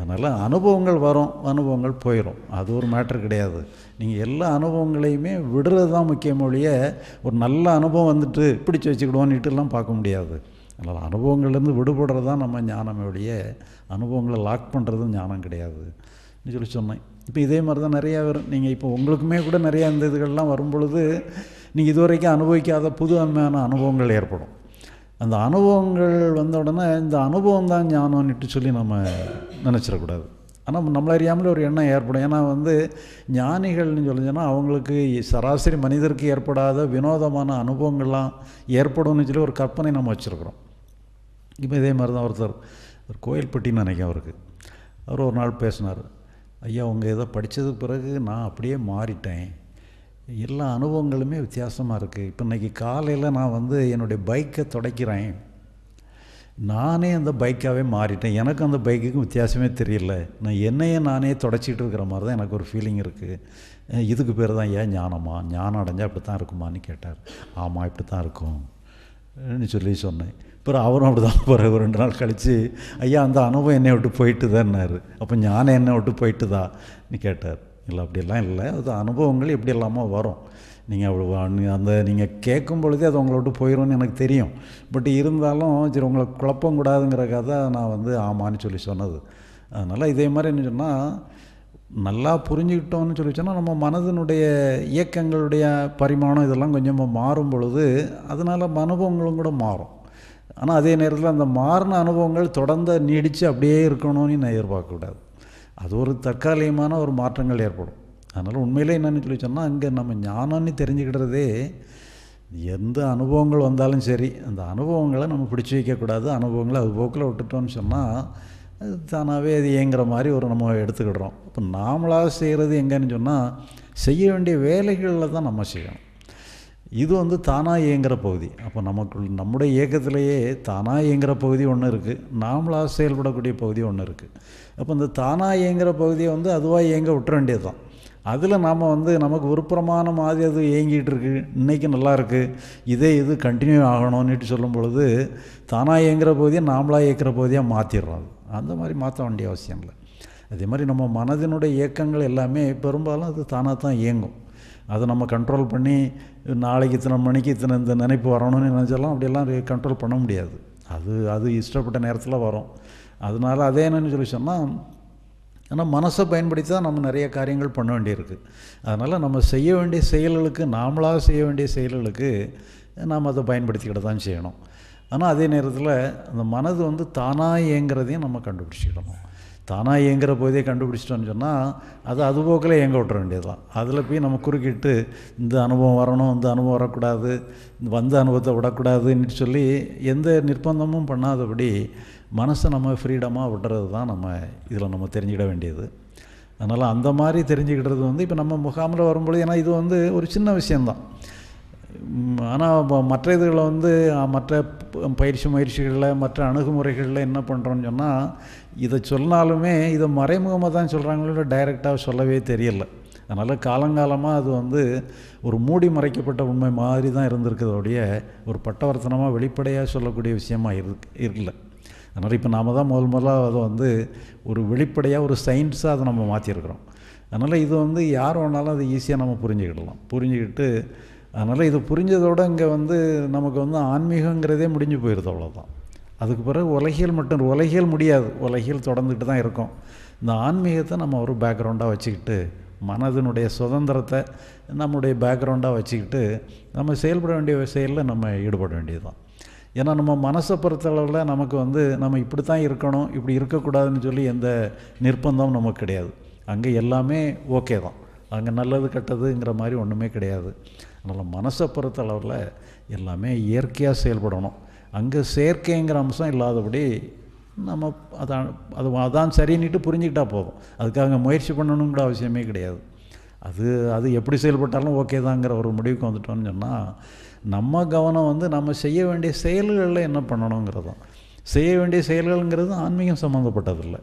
அதனால் அனுபவங்கள் வரும் அனுபவங்கள் போயிடும் அது ஒரு மேட்ரு கிடையாது நீங்கள் எல்லா அனுபவங்களையுமே விடுறது தான் முக்கியமொழிய ஒரு நல்ல அனுபவம் வந்துட்டு பிடிச்சி வச்சுக்கிடுவோன்னுட்டுலாம் பார்க்க முடியாது அதனால் அனுபவங்கள்லேருந்து விடுபடுறது தான் நம்ம ஞானமே ஒழிய அனுபவங்களை லாக் பண்ணுறதும் ஞானம் கிடையாது சொல்லி சொன்னேன் இப்போ இதே மாதிரி தான் நிறையா வரும் நீங்கள் இப்போ உங்களுக்குமே கூட நிறையா இந்த இதுகள்லாம் வரும் பொழுது நீங்கள் இதுவரைக்கும் அனுபவிக்காத புது அண்மையான அனுபவங்கள் ஏற்படும் அந்த அனுபவங்கள் வந்த உடனே இந்த அனுபவம் தான் ஞானம்னுட்டு சொல்லி நம்ம நினச்சிடக்கூடாது ஆனால் நம்மளை அறியாமலே ஒரு எண்ணம் ஏற்படும் ஏன்னா வந்து ஞானிகள்னு சொல்லிச்சோன்னா அவங்களுக்கு சராசரி மனிதருக்கு ஏற்படாத வினோதமான அனுபவங்கள்லாம் ஏற்படும்னு சொல்லி ஒரு கற்பனை நம்ம வச்சுருக்குறோம் இப்போ இதே மாதிரி தான் ஒருத்தர் ஒரு கோயில்பட்டின்னு நினைக்கிறேன் அவருக்கு அவர் ஒரு நாள் பேசினார் ஐயா உங்கள் இதை படித்ததுக்கு பிறகு நான் அப்படியே மாறிட்டேன் எல்லா அனுபவங்களுமே வித்தியாசமாக இருக்குது இப்போ இன்றைக்கி காலையில் நான் வந்து என்னுடைய பைக்கை துடைக்கிறேன் நானே அந்த பைக்காகவே மாறிட்டேன் எனக்கு அந்த பைக்குக்கும் வித்தியாசமே தெரியல நான் என்னையே நானே தொடச்சிக்கிட்டு இருக்கிற மாதிரி தான் எனக்கு ஒரு ஃபீலிங் இருக்குது இதுக்கு பேர் தான் ஏன் ஞானமா ஞானம் அடைஞ்சால் இப்படி தான் இருக்குமான்னு கேட்டார் ஆமாம் இப்படி தான் இருக்கும் சொல்லி சொன்னேன் அப்புறம் அவரும் அப்படி தான் ஒரு ரெண்டு நாள் கழித்து ஐயா அந்த அனுபவம் என்னை விட்டு போயிட்டு தான்னார் அப்போ ஞானம் என்னை விட்டு போயிட்டு தான் கேட்டார் இல்லை அப்படிலாம் இல்லை அது அனுபவங்கள் எப்படி இல்லாமல் வரும் நீங்கள் அப்படி அந்த நீங்கள் கேட்கும் பொழுதே அது உங்களை விட்டு போயிடும்னு எனக்கு தெரியும் பட் இருந்தாலும் சரி உங்களை குழப்பம் கூடாதுங்கிற கதை நான் வந்து ஆமான்னு சொல்லி சொன்னது அதனால் இதே மாதிரி என்ன சொன்னால் நல்லா புரிஞ்சுக்கிட்டோம்னு சொல்லி சொன்னால் நம்ம மனதினுடைய இயக்கங்களுடைய பரிமாணம் இதெல்லாம் கொஞ்சமாக மாறும் பொழுது அதனால் அனுபவங்களும் கூட மாறும் ஆனால் அதே நேரத்தில் அந்த மாறின அனுபவங்கள் தொடர்ந்து நீடித்து அப்படியே இருக்கணும்னு நான் எதிர்பார்க்கக்கூடாது அது ஒரு தற்காலிகமான ஒரு மாற்றங்கள் ஏற்படும் அதனால் உண்மையிலே என்னென்னு சொல்லி சொன்னால் அங்கே நம்ம ஞானம்னு தெரிஞ்சுக்கிடுறதே எந்த அனுபவங்கள் வந்தாலும் சரி அந்த அனுபவங்களை நம்ம பிடிச்சி வைக்கக்கூடாது அனுபவங்களை அது போக்கில் விட்டுட்டோம்னு சொன்னால் அது தானாகவே அது இயங்குற மாதிரி ஒரு நம்ம எடுத்துக்கிடுறோம் இப்போ நாமளாக செய்கிறது எங்கேன்னு சொன்னால் செய்ய வேண்டிய வேலைகளில் தான் நம்ம செய்யணும் இது வந்து தானாக இயங்குகிற பகுதி அப்போ நமக்கு நம்முடைய இயக்கத்திலேயே தானாக இயங்குகிற பகுதி ஒன்று இருக்குது நாமளாக செயல்படக்கூடிய பகுதி ஒன்று இருக்குது அப்போ இந்த தானாக இயங்குகிற பகுதியை வந்து அதுவாக இயங்க விட்டுற வேண்டியது தான் அதில் நாம் வந்து நமக்கு விருப்பமான மாதிரி அது இயங்கிகிட்டு இருக்குது இன்றைக்கி நல்லாயிருக்கு இதே இது கண்டினியூ ஆகணும்னுட்டு சொல்லும் பொழுது தானாக இயங்குகிற பகுதியை நாமளாக இயக்கிற பகுதியாக மாற்றிடுறோம் அது அந்த மாதிரி மாற்ற வேண்டிய அவசியம் இல்லை அதே மாதிரி நம்ம மனதினுடைய இயக்கங்கள் எல்லாமே பெரும்பாலும் அது தானாக தான் இயங்கும் அதை நம்ம கண்ட்ரோல் பண்ணி நாளைக்கு இத்தனை மணிக்கு இத்தனை இந்த நினைப்பு வரணும்னு நினச்சாலும் அப்படியெல்லாம் கண்ட்ரோல் பண்ண முடியாது அது அது இஷ்டப்பட்ட நேரத்தில் வரும் அதனால் அதே என்னென்னு சொல்லி சொன்னால் ஆனால் மனசை பயன்படுத்தி தான் நம்ம நிறைய காரியங்கள் பண்ண வேண்டியிருக்கு அதனால் நம்ம செய்ய வேண்டிய செயல்களுக்கு நாமளாக செய்ய வேண்டிய செயல்களுக்கு நாம் அதை பயன்படுத்திக்கிட்டு தான் செய்யணும் ஆனால் அதே நேரத்தில் அந்த மனது வந்து தானாக இயங்கிறதையும் நம்ம கண்டுபிடிச்சிக்கணும் தானாக இயங்குகிற போதே கண்டுபிடிச்சிட்டோன்னு சொன்னால் அது அது போக்கில் இயங்க விட்டுற வேண்டியது தான் அதில் போய் நம்ம குறுக்கிட்டு இந்த அனுபவம் வரணும் இந்த அனுபவம் வரக்கூடாது இந்த வந்த அனுபவத்தை விடக்கூடாதுன்னு சொல்லி எந்த நிர்பந்தமும் பண்ணாதபடி மனசை நம்ம ஃப்ரீடமாக விடுறது தான் நம்ம இதில் நம்ம தெரிஞ்சுக்கிட வேண்டியது அதனால் அந்த மாதிரி தெரிஞ்சுக்கிட்டது வந்து இப்போ நம்ம முகாமில் வரும்பொழுது ஏன்னா இது வந்து ஒரு சின்ன விஷயந்தான் ஆனால் மற்ற இதுகளை வந்து மற்ற பயிற்சி முயற்சிகளில் மற்ற அணுகுமுறைகளில் என்ன பண்ணுறோன்னு சொன்னால் இதை சொன்னாலுமே இதை மறைமுகமாக தான் சொல்கிறாங்களோ டைரெக்டாக சொல்லவே தெரியல அதனால் காலங்காலமாக அது வந்து ஒரு மூடி மறைக்கப்பட்ட உண்மை மாதிரி தான் இருந்திருக்கிறதோடைய ஒரு பட்டவர்த்தனமாக வெளிப்படையாக சொல்லக்கூடிய விஷயமாக இரு இருக்கல அதனால் இப்போ நாம் தான் முதல் முதலாக அதை வந்து ஒரு வெளிப்படையாக ஒரு சயின்ஸாக அதை நம்ம மாற்றிருக்கிறோம் அதனால் இது வந்து யார் வேணாலும் அது ஈஸியாக நம்ம புரிஞ்சுக்கிடலாம் புரிஞ்சுக்கிட்டு அதனால் இது புரிஞ்சதோடு இங்கே வந்து நமக்கு வந்து ஆன்மீகங்கிறதே முடிஞ்சு போயிடுது அவ்வளோதான் அதுக்கு பிறகு உலகியல் மட்டும் உலகியல் முடியாது உலகியல் தொடர்ந்துட்டு தான் இருக்கும் இந்த ஆன்மீகத்தை நம்ம ஒரு பேக்ரவுண்டாக வச்சுக்கிட்டு மனதினுடைய சுதந்திரத்தை நம்முடைய பேக்ரவுண்டாக வச்சுக்கிட்டு நம்ம செயல்பட வேண்டிய செயலில் நம்ம ஈடுபட வேண்டியது தான் ஏன்னா நம்ம மனசை பொறுத்தளவில் நமக்கு வந்து நம்ம இப்படி தான் இருக்கணும் இப்படி இருக்கக்கூடாதுன்னு சொல்லி எந்த நிர்பந்தம் நமக்கு கிடையாது அங்கே எல்லாமே ஓகே தான் அங்கே நல்லது கெட்டதுங்கிற மாதிரி ஒன்றுமே கிடையாது அதனால் மனசை பொறுத்தளவில் எல்லாமே இயற்கையாக செயல்படணும் அங்கே செயற்கைங்கிற அம்சம் இல்லாதபடி நம்ம அதான் அது அதான் சரின்னுட்டு புரிஞ்சுக்கிட்டால் போதும் அதுக்காக முயற்சி பண்ணணுங்கிற அவசியமே கிடையாது அது அது எப்படி செயல்பட்டாலும் ஓகே தாங்கிற ஒரு முடிவுக்கு வந்துட்டோம்னு சொன்னால் நம்ம கவனம் வந்து நம்ம செய்ய வேண்டிய செயல்களில் என்ன பண்ணணுங்கிறதான் செய்ய வேண்டிய செயல்கள்ங்கிறது ஆன்மீகம் சம்மந்தப்பட்டதில்லை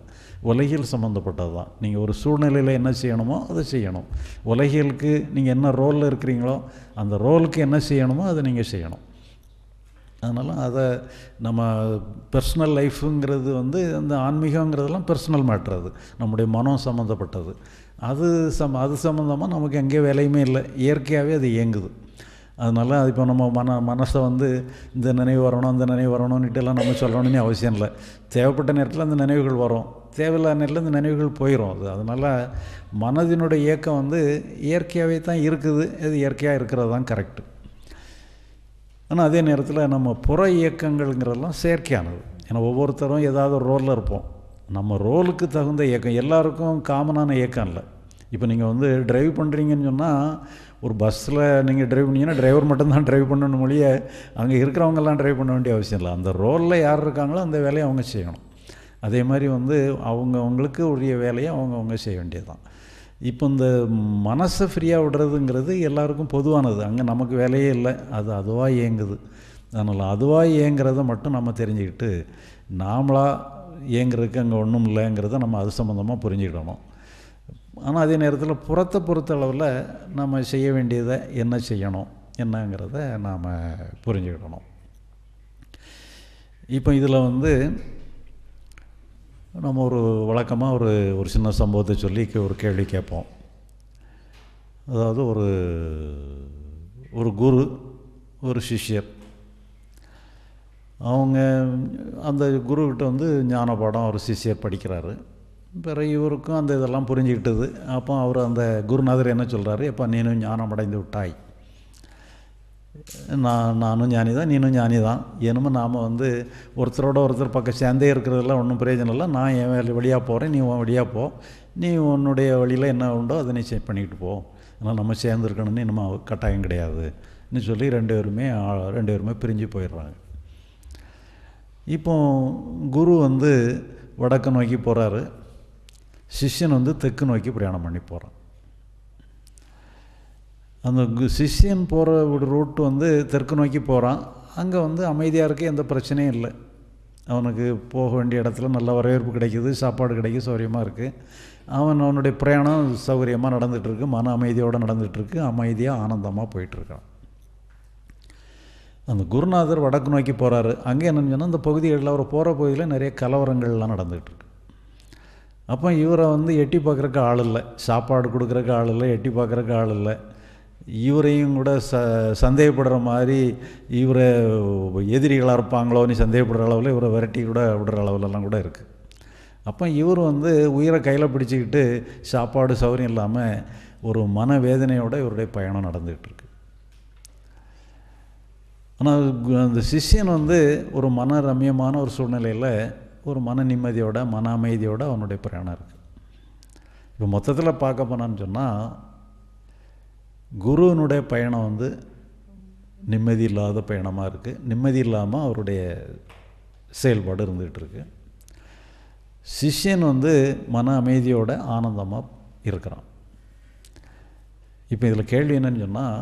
உலகியல் சம்மந்தப்பட்டது தான் நீங்கள் ஒரு சூழ்நிலையில் என்ன செய்யணுமோ அதை செய்யணும் உலகியலுக்கு நீங்கள் என்ன ரோலில் இருக்கிறீங்களோ அந்த ரோலுக்கு என்ன செய்யணுமோ அதை நீங்கள் செய்யணும் அதனால் அதை நம்ம பர்சனல் லைஃப்புங்கிறது வந்து அந்த ஆன்மீகங்கிறதெல்லாம் பர்சனல் மேட்ரு அது நம்முடைய மனம் சம்மந்தப்பட்டது அது சம் அது சம்மந்தமாக நமக்கு எங்கேயோ வேலையுமே இல்லை இயற்கையாகவே அது இயங்குது அதனால அது இப்போ நம்ம மன மனசை வந்து இந்த நினைவு வரணும் அந்த நினைவு எல்லாம் நம்ம சொல்லணும்னு அவசியம் இல்லை தேவைப்பட்ட நேரத்தில் அந்த நினைவுகள் வரும் தேவையில்லாத நேரத்தில் அந்த நினைவுகள் போயிடும் அது அதனால் மனதினுடைய இயக்கம் வந்து இயற்கையாகவே தான் இருக்குது அது இயற்கையாக இருக்கிறது தான் கரெக்டு ஆனால் அதே நேரத்தில் நம்ம புற இயக்கங்கள்ங்கிறதெல்லாம் செயற்கையானது ஏன்னா ஒவ்வொருத்தரும் ஏதாவது ஒரு ரோலில் இருப்போம் நம்ம ரோலுக்கு தகுந்த இயக்கம் எல்லாருக்கும் காமனான இயக்கம் இல்லை இப்போ நீங்கள் வந்து டிரைவ் பண்ணுறீங்கன்னு சொன்னால் ஒரு பஸ்ஸில் நீங்கள் டிரைவ் பண்ணிங்கன்னா டிரைவர் மட்டும்தான் டிரைவ் பண்ணணும் மொழிய அங்கே இருக்கிறவங்கெல்லாம் டிரைவ் பண்ண வேண்டிய அவசியம் இல்லை அந்த ரோலில் யார் இருக்காங்களோ அந்த வேலையை அவங்க செய்யணும் அதே மாதிரி வந்து அவங்கவுங்களுக்கு உரிய வேலையை அவங்கவுங்க செய்ய வேண்டியது தான் இப்போ இந்த மனசை ஃப்ரீயாக விடுறதுங்கிறது எல்லாருக்கும் பொதுவானது அங்கே நமக்கு வேலையே இல்லை அது அதுவாக இயங்குது அதனால் அதுவாக இயங்குறத மட்டும் நம்ம தெரிஞ்சுக்கிட்டு நாமளாக இயங்குறதுக்கு அங்கே ஒன்றும் இல்லைங்கிறத நம்ம அது சம்மந்தமாக புரிஞ்சுக்கிடணும் ஆனால் அதே நேரத்தில் புறத்தை அளவில் நம்ம செய்ய வேண்டியதை என்ன செய்யணும் என்னங்கிறத நாம் புரிஞ்சுக்கிடணும் இப்போ இதில் வந்து நம்ம ஒரு வழக்கமாக ஒரு ஒரு சின்ன சம்பவத்தை சொல்லி ஒரு கேள்வி கேட்போம் அதாவது ஒரு ஒரு குரு ஒரு சிஷ்யர் அவங்க அந்த குருக்கிட்ட வந்து ஞான பாடம் ஒரு சிஷ்யர் படிக்கிறாரு பிறகு இவருக்கும் அந்த இதெல்லாம் புரிஞ்சுக்கிட்டது அப்போ அவர் அந்த குருநாதர் என்ன சொல்கிறாரு எப்போ நீனும் ஞானம் அடைந்து விட்டாய் நான் நானும் ஞானி தான் நீனும் ஞானி தான் என்னமோ நாம் வந்து ஒருத்தரோட ஒருத்தர் பக்கம் சேர்ந்தே இருக்கிறதுலாம் ஒன்றும் பிரயோஜனம் இல்லை நான் என் வழியாக போகிறேன் நீ உன் வழியாக போ நீ உன்னுடைய வழியில் என்ன உண்டோ அதை நீ செக் பண்ணிக்கிட்டு போ ஆனால் நம்ம சேர்ந்துருக்கணும்னு இன்னும் கட்டாயம் கிடையாதுன்னு சொல்லி ரெண்டு பேருமே ரெண்டு பேருமே பிரிஞ்சு போயிடுறாங்க இப்போ குரு வந்து வடக்கு நோக்கி போகிறாரு சிஷ்யன் வந்து தெற்கு நோக்கி பிரயாணம் பண்ணி போகிறான் அந்த சிஷ்யன் போகிற ஒரு ரூட் வந்து தெற்கு நோக்கி போகிறான் அங்கே வந்து அமைதியாக இருக்க எந்த பிரச்சனையும் இல்லை அவனுக்கு போக வேண்டிய இடத்துல நல்ல வரவேற்பு கிடைக்கிது சாப்பாடு கிடைக்கும் சௌகரியமாக இருக்குது அவன் அவனுடைய பிரயாணம் சௌகரியமாக நடந்துகிட்ருக்கு மன அமைதியோடு நடந்துகிட்ருக்கு அமைதியாக ஆனந்தமாக போயிட்டுருக்கான் அந்த குருநாதர் வடக்கு நோக்கி போகிறாரு அங்கே என்னென்னா சொன்னால் அந்த பகுதிகளில் அவர் போகிற பகுதியில் நிறைய கலவரங்கள்லாம் நடந்துகிட்ருக்கு அப்போ இவரை வந்து எட்டி பார்க்குறக்கு ஆள் இல்லை சாப்பாடு கொடுக்குறக்கு ஆள் இல்லை எட்டி பார்க்குறக்கு ஆள் இல்லை இவரையும் கூட ச சந்தேகப்படுற மாதிரி இவரை எதிரிகளாக இருப்பாங்களோன்னு சந்தேகப்படுற அளவில் இவரை விரட்டி கூட விடுற அளவிலலாம் கூட இருக்குது அப்போ இவர் வந்து உயிரை கையில் பிடிச்சிக்கிட்டு சாப்பாடு சௌரியம் இல்லாமல் ஒரு மனவேதனையோடு இவருடைய பயணம் நடந்துகிட்டு இருக்கு ஆனால் அந்த சிஷ்யன் வந்து ஒரு மன ரம்யமான ஒரு சூழ்நிலையில் ஒரு மன நிம்மதியோட மன அமைதியோட அவனுடைய பிரயாணம் இருக்குது இப்போ மொத்தத்தில் பார்க்க போனான்னு சொன்னால் குருவனுடைய பயணம் வந்து நிம்மதி இல்லாத பயணமாக இருக்குது நிம்மதி இல்லாமல் அவருடைய செயல்பாடு இருந்துகிட்டு இருக்கு சிஷ்யன் வந்து மன அமைதியோட ஆனந்தமாக இருக்கிறான் இப்போ இதில் கேள்வி என்னன்னு சொன்னால்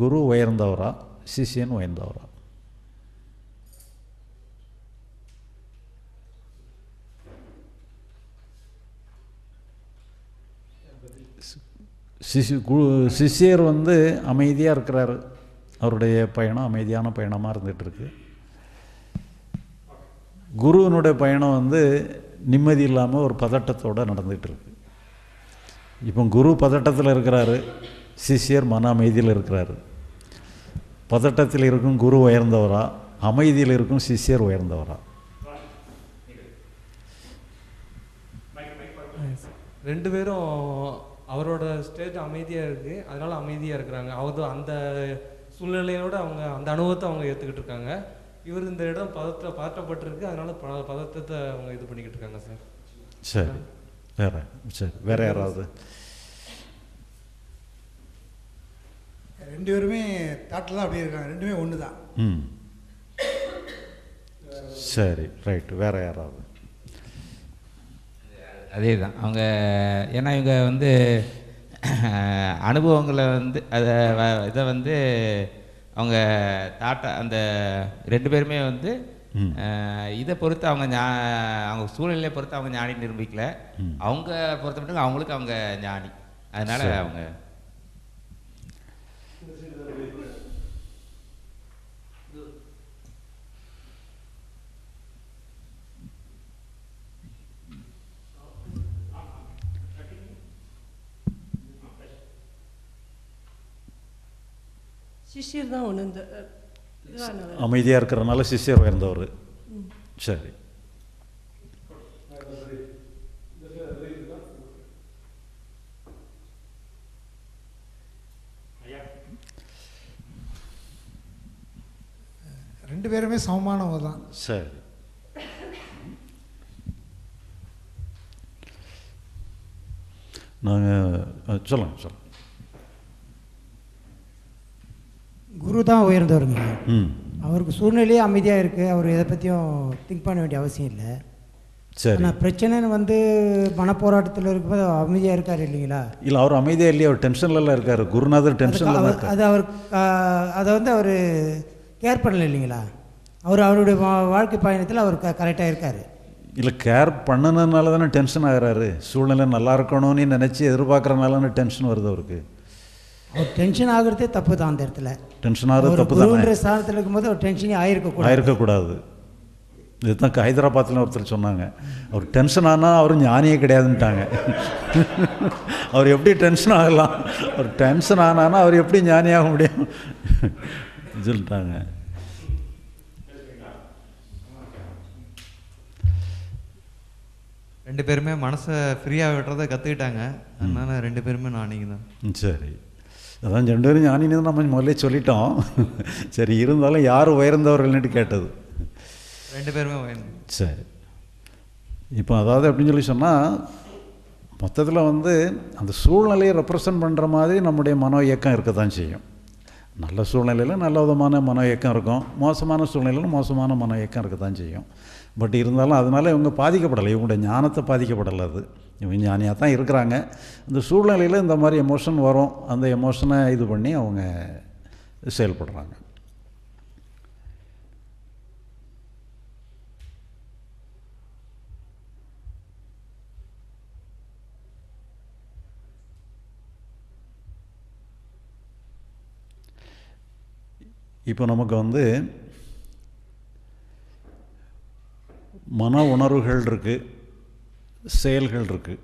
குரு உயர்ந்தவரா சிஷியன் உயர்ந்தவரா சிசு குரு சிஷியர் வந்து அமைதியாக இருக்கிறார் அவருடைய பயணம் அமைதியான பயணமாக இருந்துகிட்ருக்கு குருவனுடைய பயணம் வந்து நிம்மதி இல்லாமல் ஒரு பதட்டத்தோடு நடந்துகிட்ருக்கு இப்போ குரு பதட்டத்தில் இருக்கிறாரு சிஷியர் மன அமைதியில் இருக்கிறாரு பதட்டத்தில் இருக்கும் குரு உயர்ந்தவரா அமைதியில் இருக்கும் சிஷியர் உயர்ந்தவரா ரெண்டு பேரும் அவரோட ஸ்டேஜ் அமைதியாக இருக்குது அதனால் அமைதியாக இருக்கிறாங்க அவர் அந்த சூழ்நிலையோடு அவங்க அந்த அனுபவத்தை அவங்க ஏற்றுக்கிட்டு இருக்காங்க இவர் இந்த இடம் பதத்தில் பதட்டப்பட்டிருக்கு அதனால் ப பதத்தத்தை அவங்க இது பண்ணிக்கிட்டு இருக்காங்க சார் சரி வேற சரி வேற யாராவது ரெண்டு பேருமே தாட்டில் அப்படி அப்படியே இருக்காங்க ரெண்டுமே ஒன்று தான் சரி ரைட் வேற யாராவது அதே தான் அவங்க ஏன்னா இவங்க வந்து அனுபவங்களை வந்து அதை இதை வந்து அவங்க தாட்டா அந்த ரெண்டு பேருமே வந்து இதை பொறுத்து அவங்க ஞா அவங்க சூழ்நிலையை பொறுத்து அவங்க ஞானி நிரூபிக்கல அவங்க பொறுத்த மட்டும் அவங்களுக்கு அவங்க ஞானி அதனால அவங்க சிஷ்யர் தான் ஒன்று இந்த அமைதியாக இருக்கிறனால சிஷியர் உயர்ந்தவர் சரி ரெண்டு பேருமே சமமானவங்க தான் சரி நாங்கள் சொல்லுங்க சொல்லுங்க குரு தான் உயர்ந்தவருங்க அவருக்கு சூழ்நிலையே அமைதியாக இருக்குது அவர் எதை பற்றியும் திங்க் பண்ண வேண்டிய அவசியம் இல்லை சரி ஆனால் பிரச்சனைன்னு வந்து மனப்போராட்டத்தில் இருக்கும்போது அமைதியாக இருக்கார் இல்லைங்களா இல்லை அவர் அமைதியாக இல்லையா அவர் டென்ஷன்லலாம் இருக்கார் குருநாதர் டென்ஷனில் அது அவர் அதை வந்து அவர் கேர் பண்ணல இல்லைங்களா அவர் அவருடைய வாழ்க்கை பயணத்தில் அவர் கரெக்டாக இருக்கார் இல்லை கேர் பண்ணனால தானே டென்ஷன் ஆகிறாரு சூழ்நிலை நல்லா இருக்கணும்னு நினச்சி எதிர்பார்க்குறனால டென்ஷன் வருது அவருக்கு அவர் டென்ஷன் ஆகிறதே தப்பு தான் அந்த இடத்துல டென்ஷனாக தப்பு தான் ஸ்தானத்தில் இருக்கும்போது ஒரு டென்ஷனே ஆயிருக்கக்கூடாது ஆயிருக்கக்கூடாது இதுதான் ஹைதராபாத்தில் ஒருத்தர் சொன்னாங்க அவர் டென்ஷன் ஆனால் அவர் ஞானியே கிடையாதுன்ட்டாங்க அவர் எப்படி டென்ஷன் ஆகலாம் அவர் டென்ஷன் ஆனானா அவர் எப்படி ஞானியாக முடியும் சொல்லிட்டாங்க ரெண்டு பேருமே மனசை ஃப்ரீயாக விட்டுறதை கற்றுக்கிட்டாங்க அதனால் ரெண்டு பேருமே நான் நீங்கள் தான் சரி அதான் ரெண்டு பேரும் ஞானின்னு நம்ம முதல்ல சொல்லிட்டோம் சரி இருந்தாலும் யார் உயர்ந்தவர்கள்னுட்டு கேட்டது ரெண்டு பேருமே உயர்ந்து சரி இப்போ அதாவது அப்படின்னு சொல்லி சொன்னால் மொத்தத்தில் வந்து அந்த சூழ்நிலையை ரெப்ரசன்ட் பண்ணுற மாதிரி நம்முடைய மனோ இயக்கம் இருக்க தான் செய்யும் நல்ல சூழ்நிலையில் நல்ல விதமான மனோ இயக்கம் இருக்கும் மோசமான சூழ்நிலையில் மோசமான மனோ இயக்கம் இருக்க தான் செய்யும் பட் இருந்தாலும் அதனால் இவங்க பாதிக்கப்படலை இவங்களோட ஞானத்தை பாதிக்கப்படலை அது இவங்க ஞானியாக தான் இருக்கிறாங்க இந்த சூழ்நிலையில் இந்த மாதிரி எமோஷன் வரும் அந்த எமோஷனை இது பண்ணி அவங்க செயல்படுறாங்க இப்போ நமக்கு வந்து மன உணர்வுகள் இருக்குது செயல்கள் இருக்குது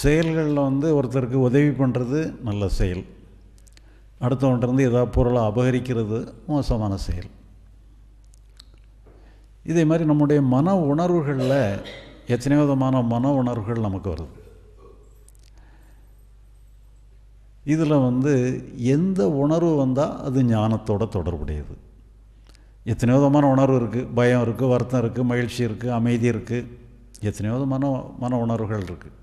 செயல்களில் வந்து ஒருத்தருக்கு உதவி பண்ணுறது நல்ல செயல் அடுத்தவன்கிட்டருந்து ஏதாவது பொருளை அபகரிக்கிறது மோசமான செயல் இதே மாதிரி நம்முடைய மன உணர்வுகளில் எத்தனை விதமான மன உணர்வுகள் நமக்கு வருது இதில் வந்து எந்த உணர்வு வந்தால் அது ஞானத்தோட தொடர்புடையது எத்தனையோ விதமான உணர்வு இருக்குது பயம் இருக்குது வருத்தம் இருக்குது மகிழ்ச்சி இருக்குது அமைதி இருக்குது எத்தனையோ விதமான மன உணர்வுகள் இருக்குது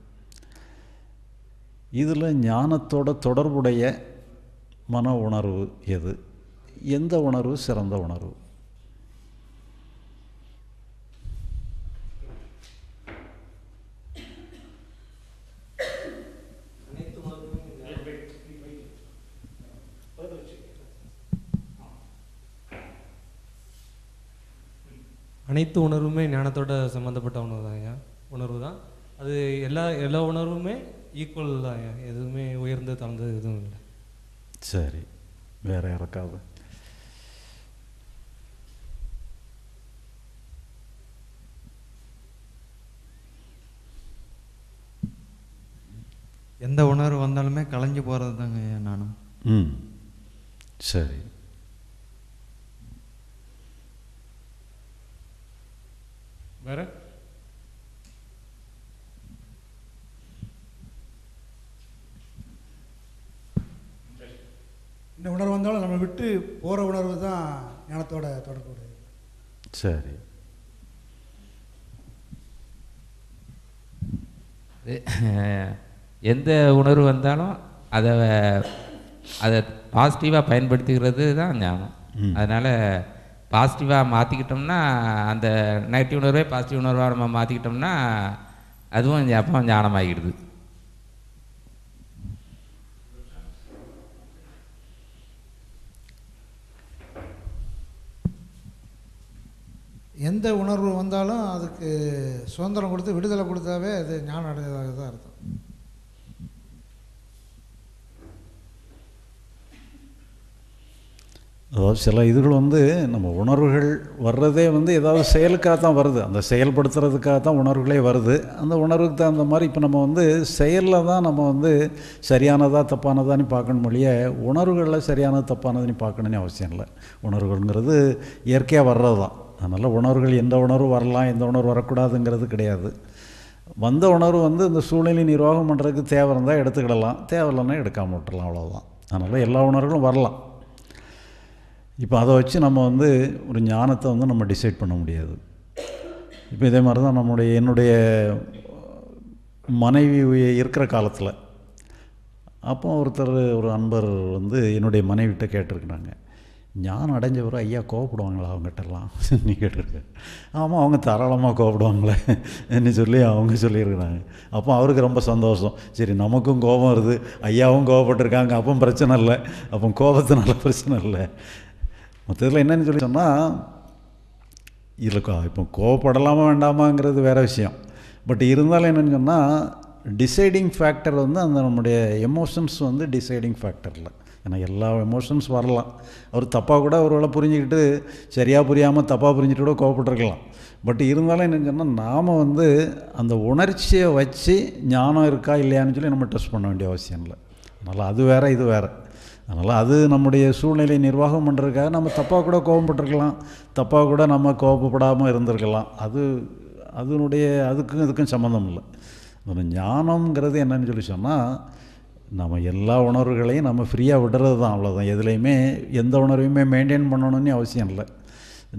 இதில் ஞானத்தோட தொடர்புடைய மன உணர்வு எது எந்த உணர்வு சிறந்த உணர்வு அனைத்து உணர்வுமே ஞானத்தோட சம்மந்தப்பட்ட உணர்வு தான் ஐயா உணர்வு தான் அது எல்லா எல்லா உணர்வுமே ஈக்குவல் தான் ஐயா எதுவுமே உயர்ந்து தாழ்ந்தது எதுவும் இல்லை சரி வேற யாருக்காவது எந்த உணர்வு வந்தாலுமே கலைஞ்சு போகிறது தாங்க ஐயா நானும் ம் சரி வேற இந்த உணர்வு வந்தாலும் நம்ம விட்டு போகிற உணர்வு தான் ஞானத்தோட தொடர்புடையது சரி எந்த உணர்வு வந்தாலும் அதை அதை பாசிட்டிவாக பயன்படுத்திக்கிறது தான் ஞானம் அதனால் பாசிட்டிவாக மாற்றிக்கிட்டோம்னா அந்த நெகட்டிவ் உணர்வே பாசிட்டிவ் உணர்வாக நம்ம மாற்றிக்கிட்டோம்னா அதுவும் அப்போ ஞானமாகிடுது எந்த உணர்வு வந்தாலும் அதுக்கு சுதந்திரம் கொடுத்து விடுதலை கொடுத்தாவே அது ஞானம் அடைஞ்சதாக தான் அர்த்தம் அதாவது சில இதுகள் வந்து நம்ம உணர்வுகள் வர்றதே வந்து ஏதாவது செயலுக்காக தான் வருது அந்த செயல்படுத்துறதுக்காக தான் உணர்வுகளே வருது அந்த உணர்வுக்கு தகுந்த மாதிரி இப்போ நம்ம வந்து செயலில் தான் நம்ம வந்து சரியானதாக தப்பானதான்னு பார்க்கணும் மொழியே உணர்வுகளில் சரியானது தப்பானதுன்னு பார்க்கணுன்னு அவசியம் இல்லை உணர்வுகள்ங்கிறது இயற்கையாக வர்றது தான் அதனால் உணர்வுகள் எந்த உணர்வு வரலாம் எந்த உணர்வு வரக்கூடாதுங்கிறது கிடையாது வந்த உணர்வு வந்து இந்த சூழ்நிலை நிர்வாகம் பண்ணுறதுக்கு தேவை இருந்தால் எடுத்துக்கிடலாம் தேவையில்லைன்னா எடுக்காமல் விட்டுறலாம் அவ்வளோதான் அதனால் எல்லா உணர்வுகளும் வரலாம் இப்போ அதை வச்சு நம்ம வந்து ஒரு ஞானத்தை வந்து நம்ம டிசைட் பண்ண முடியாது இப்போ இதே மாதிரி தான் நம்முடைய என்னுடைய மனைவி இருக்கிற காலத்தில் அப்போ ஒருத்தர் ஒரு அன்பர் வந்து என்னுடைய மனைவிட்ட கேட்டிருக்கிறாங்க ஞானம் அடைஞ்சவர் ஐயா கோவப்படுவாங்களா அவங்ககிட்டலாம் நீ கேட்டிருக்க ஆமாம் அவங்க தாராளமாக கோவப்படுவாங்களே என்ன சொல்லி அவங்க சொல்லியிருக்கிறாங்க அப்போ அவருக்கு ரொம்ப சந்தோஷம் சரி நமக்கும் கோபம் வருது ஐயாவும் கோவப்பட்டிருக்காங்க அப்போ பிரச்சனை இல்லை அப்போ கோபத்தினால பிரச்சனை இல்லை இதில் என்னென்னு சொல்லி சொன்னால் இல்லைக்கா இப்போ கோவப்படலாமா வேண்டாமாங்கிறது வேறு விஷயம் பட் இருந்தாலும் என்னென்னு சொன்னால் டிசைடிங் ஃபேக்டர் வந்து அந்த நம்முடைய எமோஷன்ஸ் வந்து டிசைடிங் ஃபேக்டரில் ஏன்னா எல்லா எமோஷன்ஸ் வரலாம் அவர் தப்பாக கூட ஒரு வேளை புரிஞ்சுக்கிட்டு சரியாக புரியாமல் தப்பாக புரிஞ்சுட்டு கூட கோவப்பட்டிருக்கலாம் பட் இருந்தாலும் என்னென்னு சொன்னால் நாம் வந்து அந்த உணர்ச்சியை வச்சு ஞானம் இருக்கா இல்லையான்னு சொல்லி நம்ம டெஸ்ட் பண்ண வேண்டிய அவசியம் இல்லை அதனால் அது வேறு இது வேறு அதனால் அது நம்முடைய சூழ்நிலை நிர்வாகம் பண்ணுறதுக்காக நம்ம தப்பாக கூட கோபப்பட்டிருக்கலாம் தப்பாக கூட நம்ம கோபப்படாமல் இருந்திருக்கலாம் அது அதனுடைய அதுக்கும் இதுக்கும் சம்மந்தம் இல்லை அந்த ஞானம்ங்கிறது என்னன்னு சொல்லி சொன்னால் நம்ம எல்லா உணர்வுகளையும் நம்ம ஃப்ரீயாக விடுறது தான் அவ்வளோதான் எதுலேயுமே எந்த உணர்வையுமே மெயின்டைன் பண்ணணும்னு அவசியம் இல்லை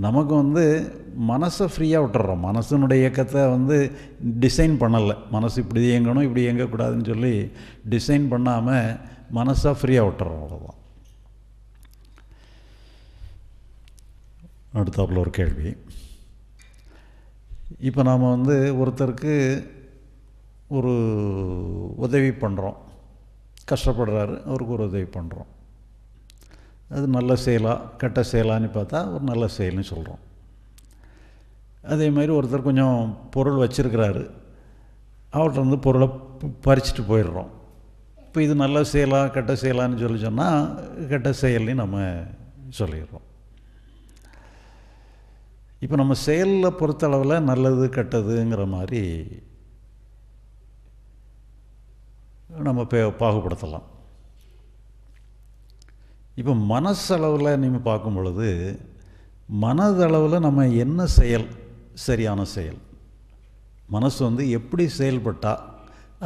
நமக்கு வந்து மனசை ஃப்ரீயாக விட்டுறோம் மனசனுடைய இயக்கத்தை வந்து டிசைன் பண்ணலை மனசு இப்படி இயங்கணும் இப்படி இயங்கக்கூடாதுன்னு சொல்லி டிசைன் பண்ணாமல் மனசாக ஃப்ரீயாக விட்டுறோம் அவ்வளோதான் அடுத்தாப்புல ஒரு கேள்வி இப்போ நாம் வந்து ஒருத்தருக்கு ஒரு உதவி பண்ணுறோம் கஷ்டப்படுறாரு அவருக்கு ஒரு உதவி பண்ணுறோம் அது நல்ல செயலா கெட்ட செயலான்னு பார்த்தா ஒரு நல்ல செயல்னு சொல்கிறோம் அதே மாதிரி ஒருத்தர் கொஞ்சம் பொருள் வச்சுருக்கிறாரு அவர்கிட்ட வந்து பொருளை பறிச்சுட்டு போயிடுறோம் இப்போ இது நல்லா செய்யலாம் கெட்ட செய்யலான்னு சொல்லி சொன்னால் கெட்ட செயல்னு நம்ம சொல்லிடுறோம் இப்போ நம்ம செயலில் பொறுத்தளவில் நல்லது கெட்டதுங்கிற மாதிரி நம்ம பே பாகுபடுத்தலாம் இப்போ மனசளவில் நீங்கள் பார்க்கும் பொழுது மனதளவில் நம்ம என்ன செயல் சரியான செயல் மனசு வந்து எப்படி செயல்பட்டால்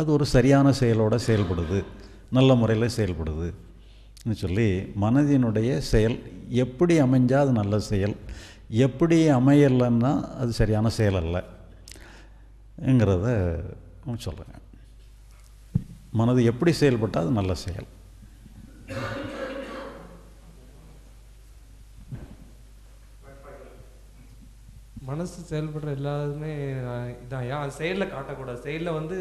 அது ஒரு சரியான செயலோடு செயல்படுது நல்ல முறையில் செயல்படுது சொல்லி மனதினுடைய செயல் எப்படி அமைஞ்சால் அது நல்ல செயல் எப்படி அமையலைன்னா அது சரியான செயல் அல்லங்கிறத சொல்கிறேன் மனது எப்படி செயல்பட்டால் அது நல்ல செயல் மனசு செயல்படுற எல்லாருமே இதான் ஏன் அது செயலில் காட்டக்கூடாது செயலில் வந்து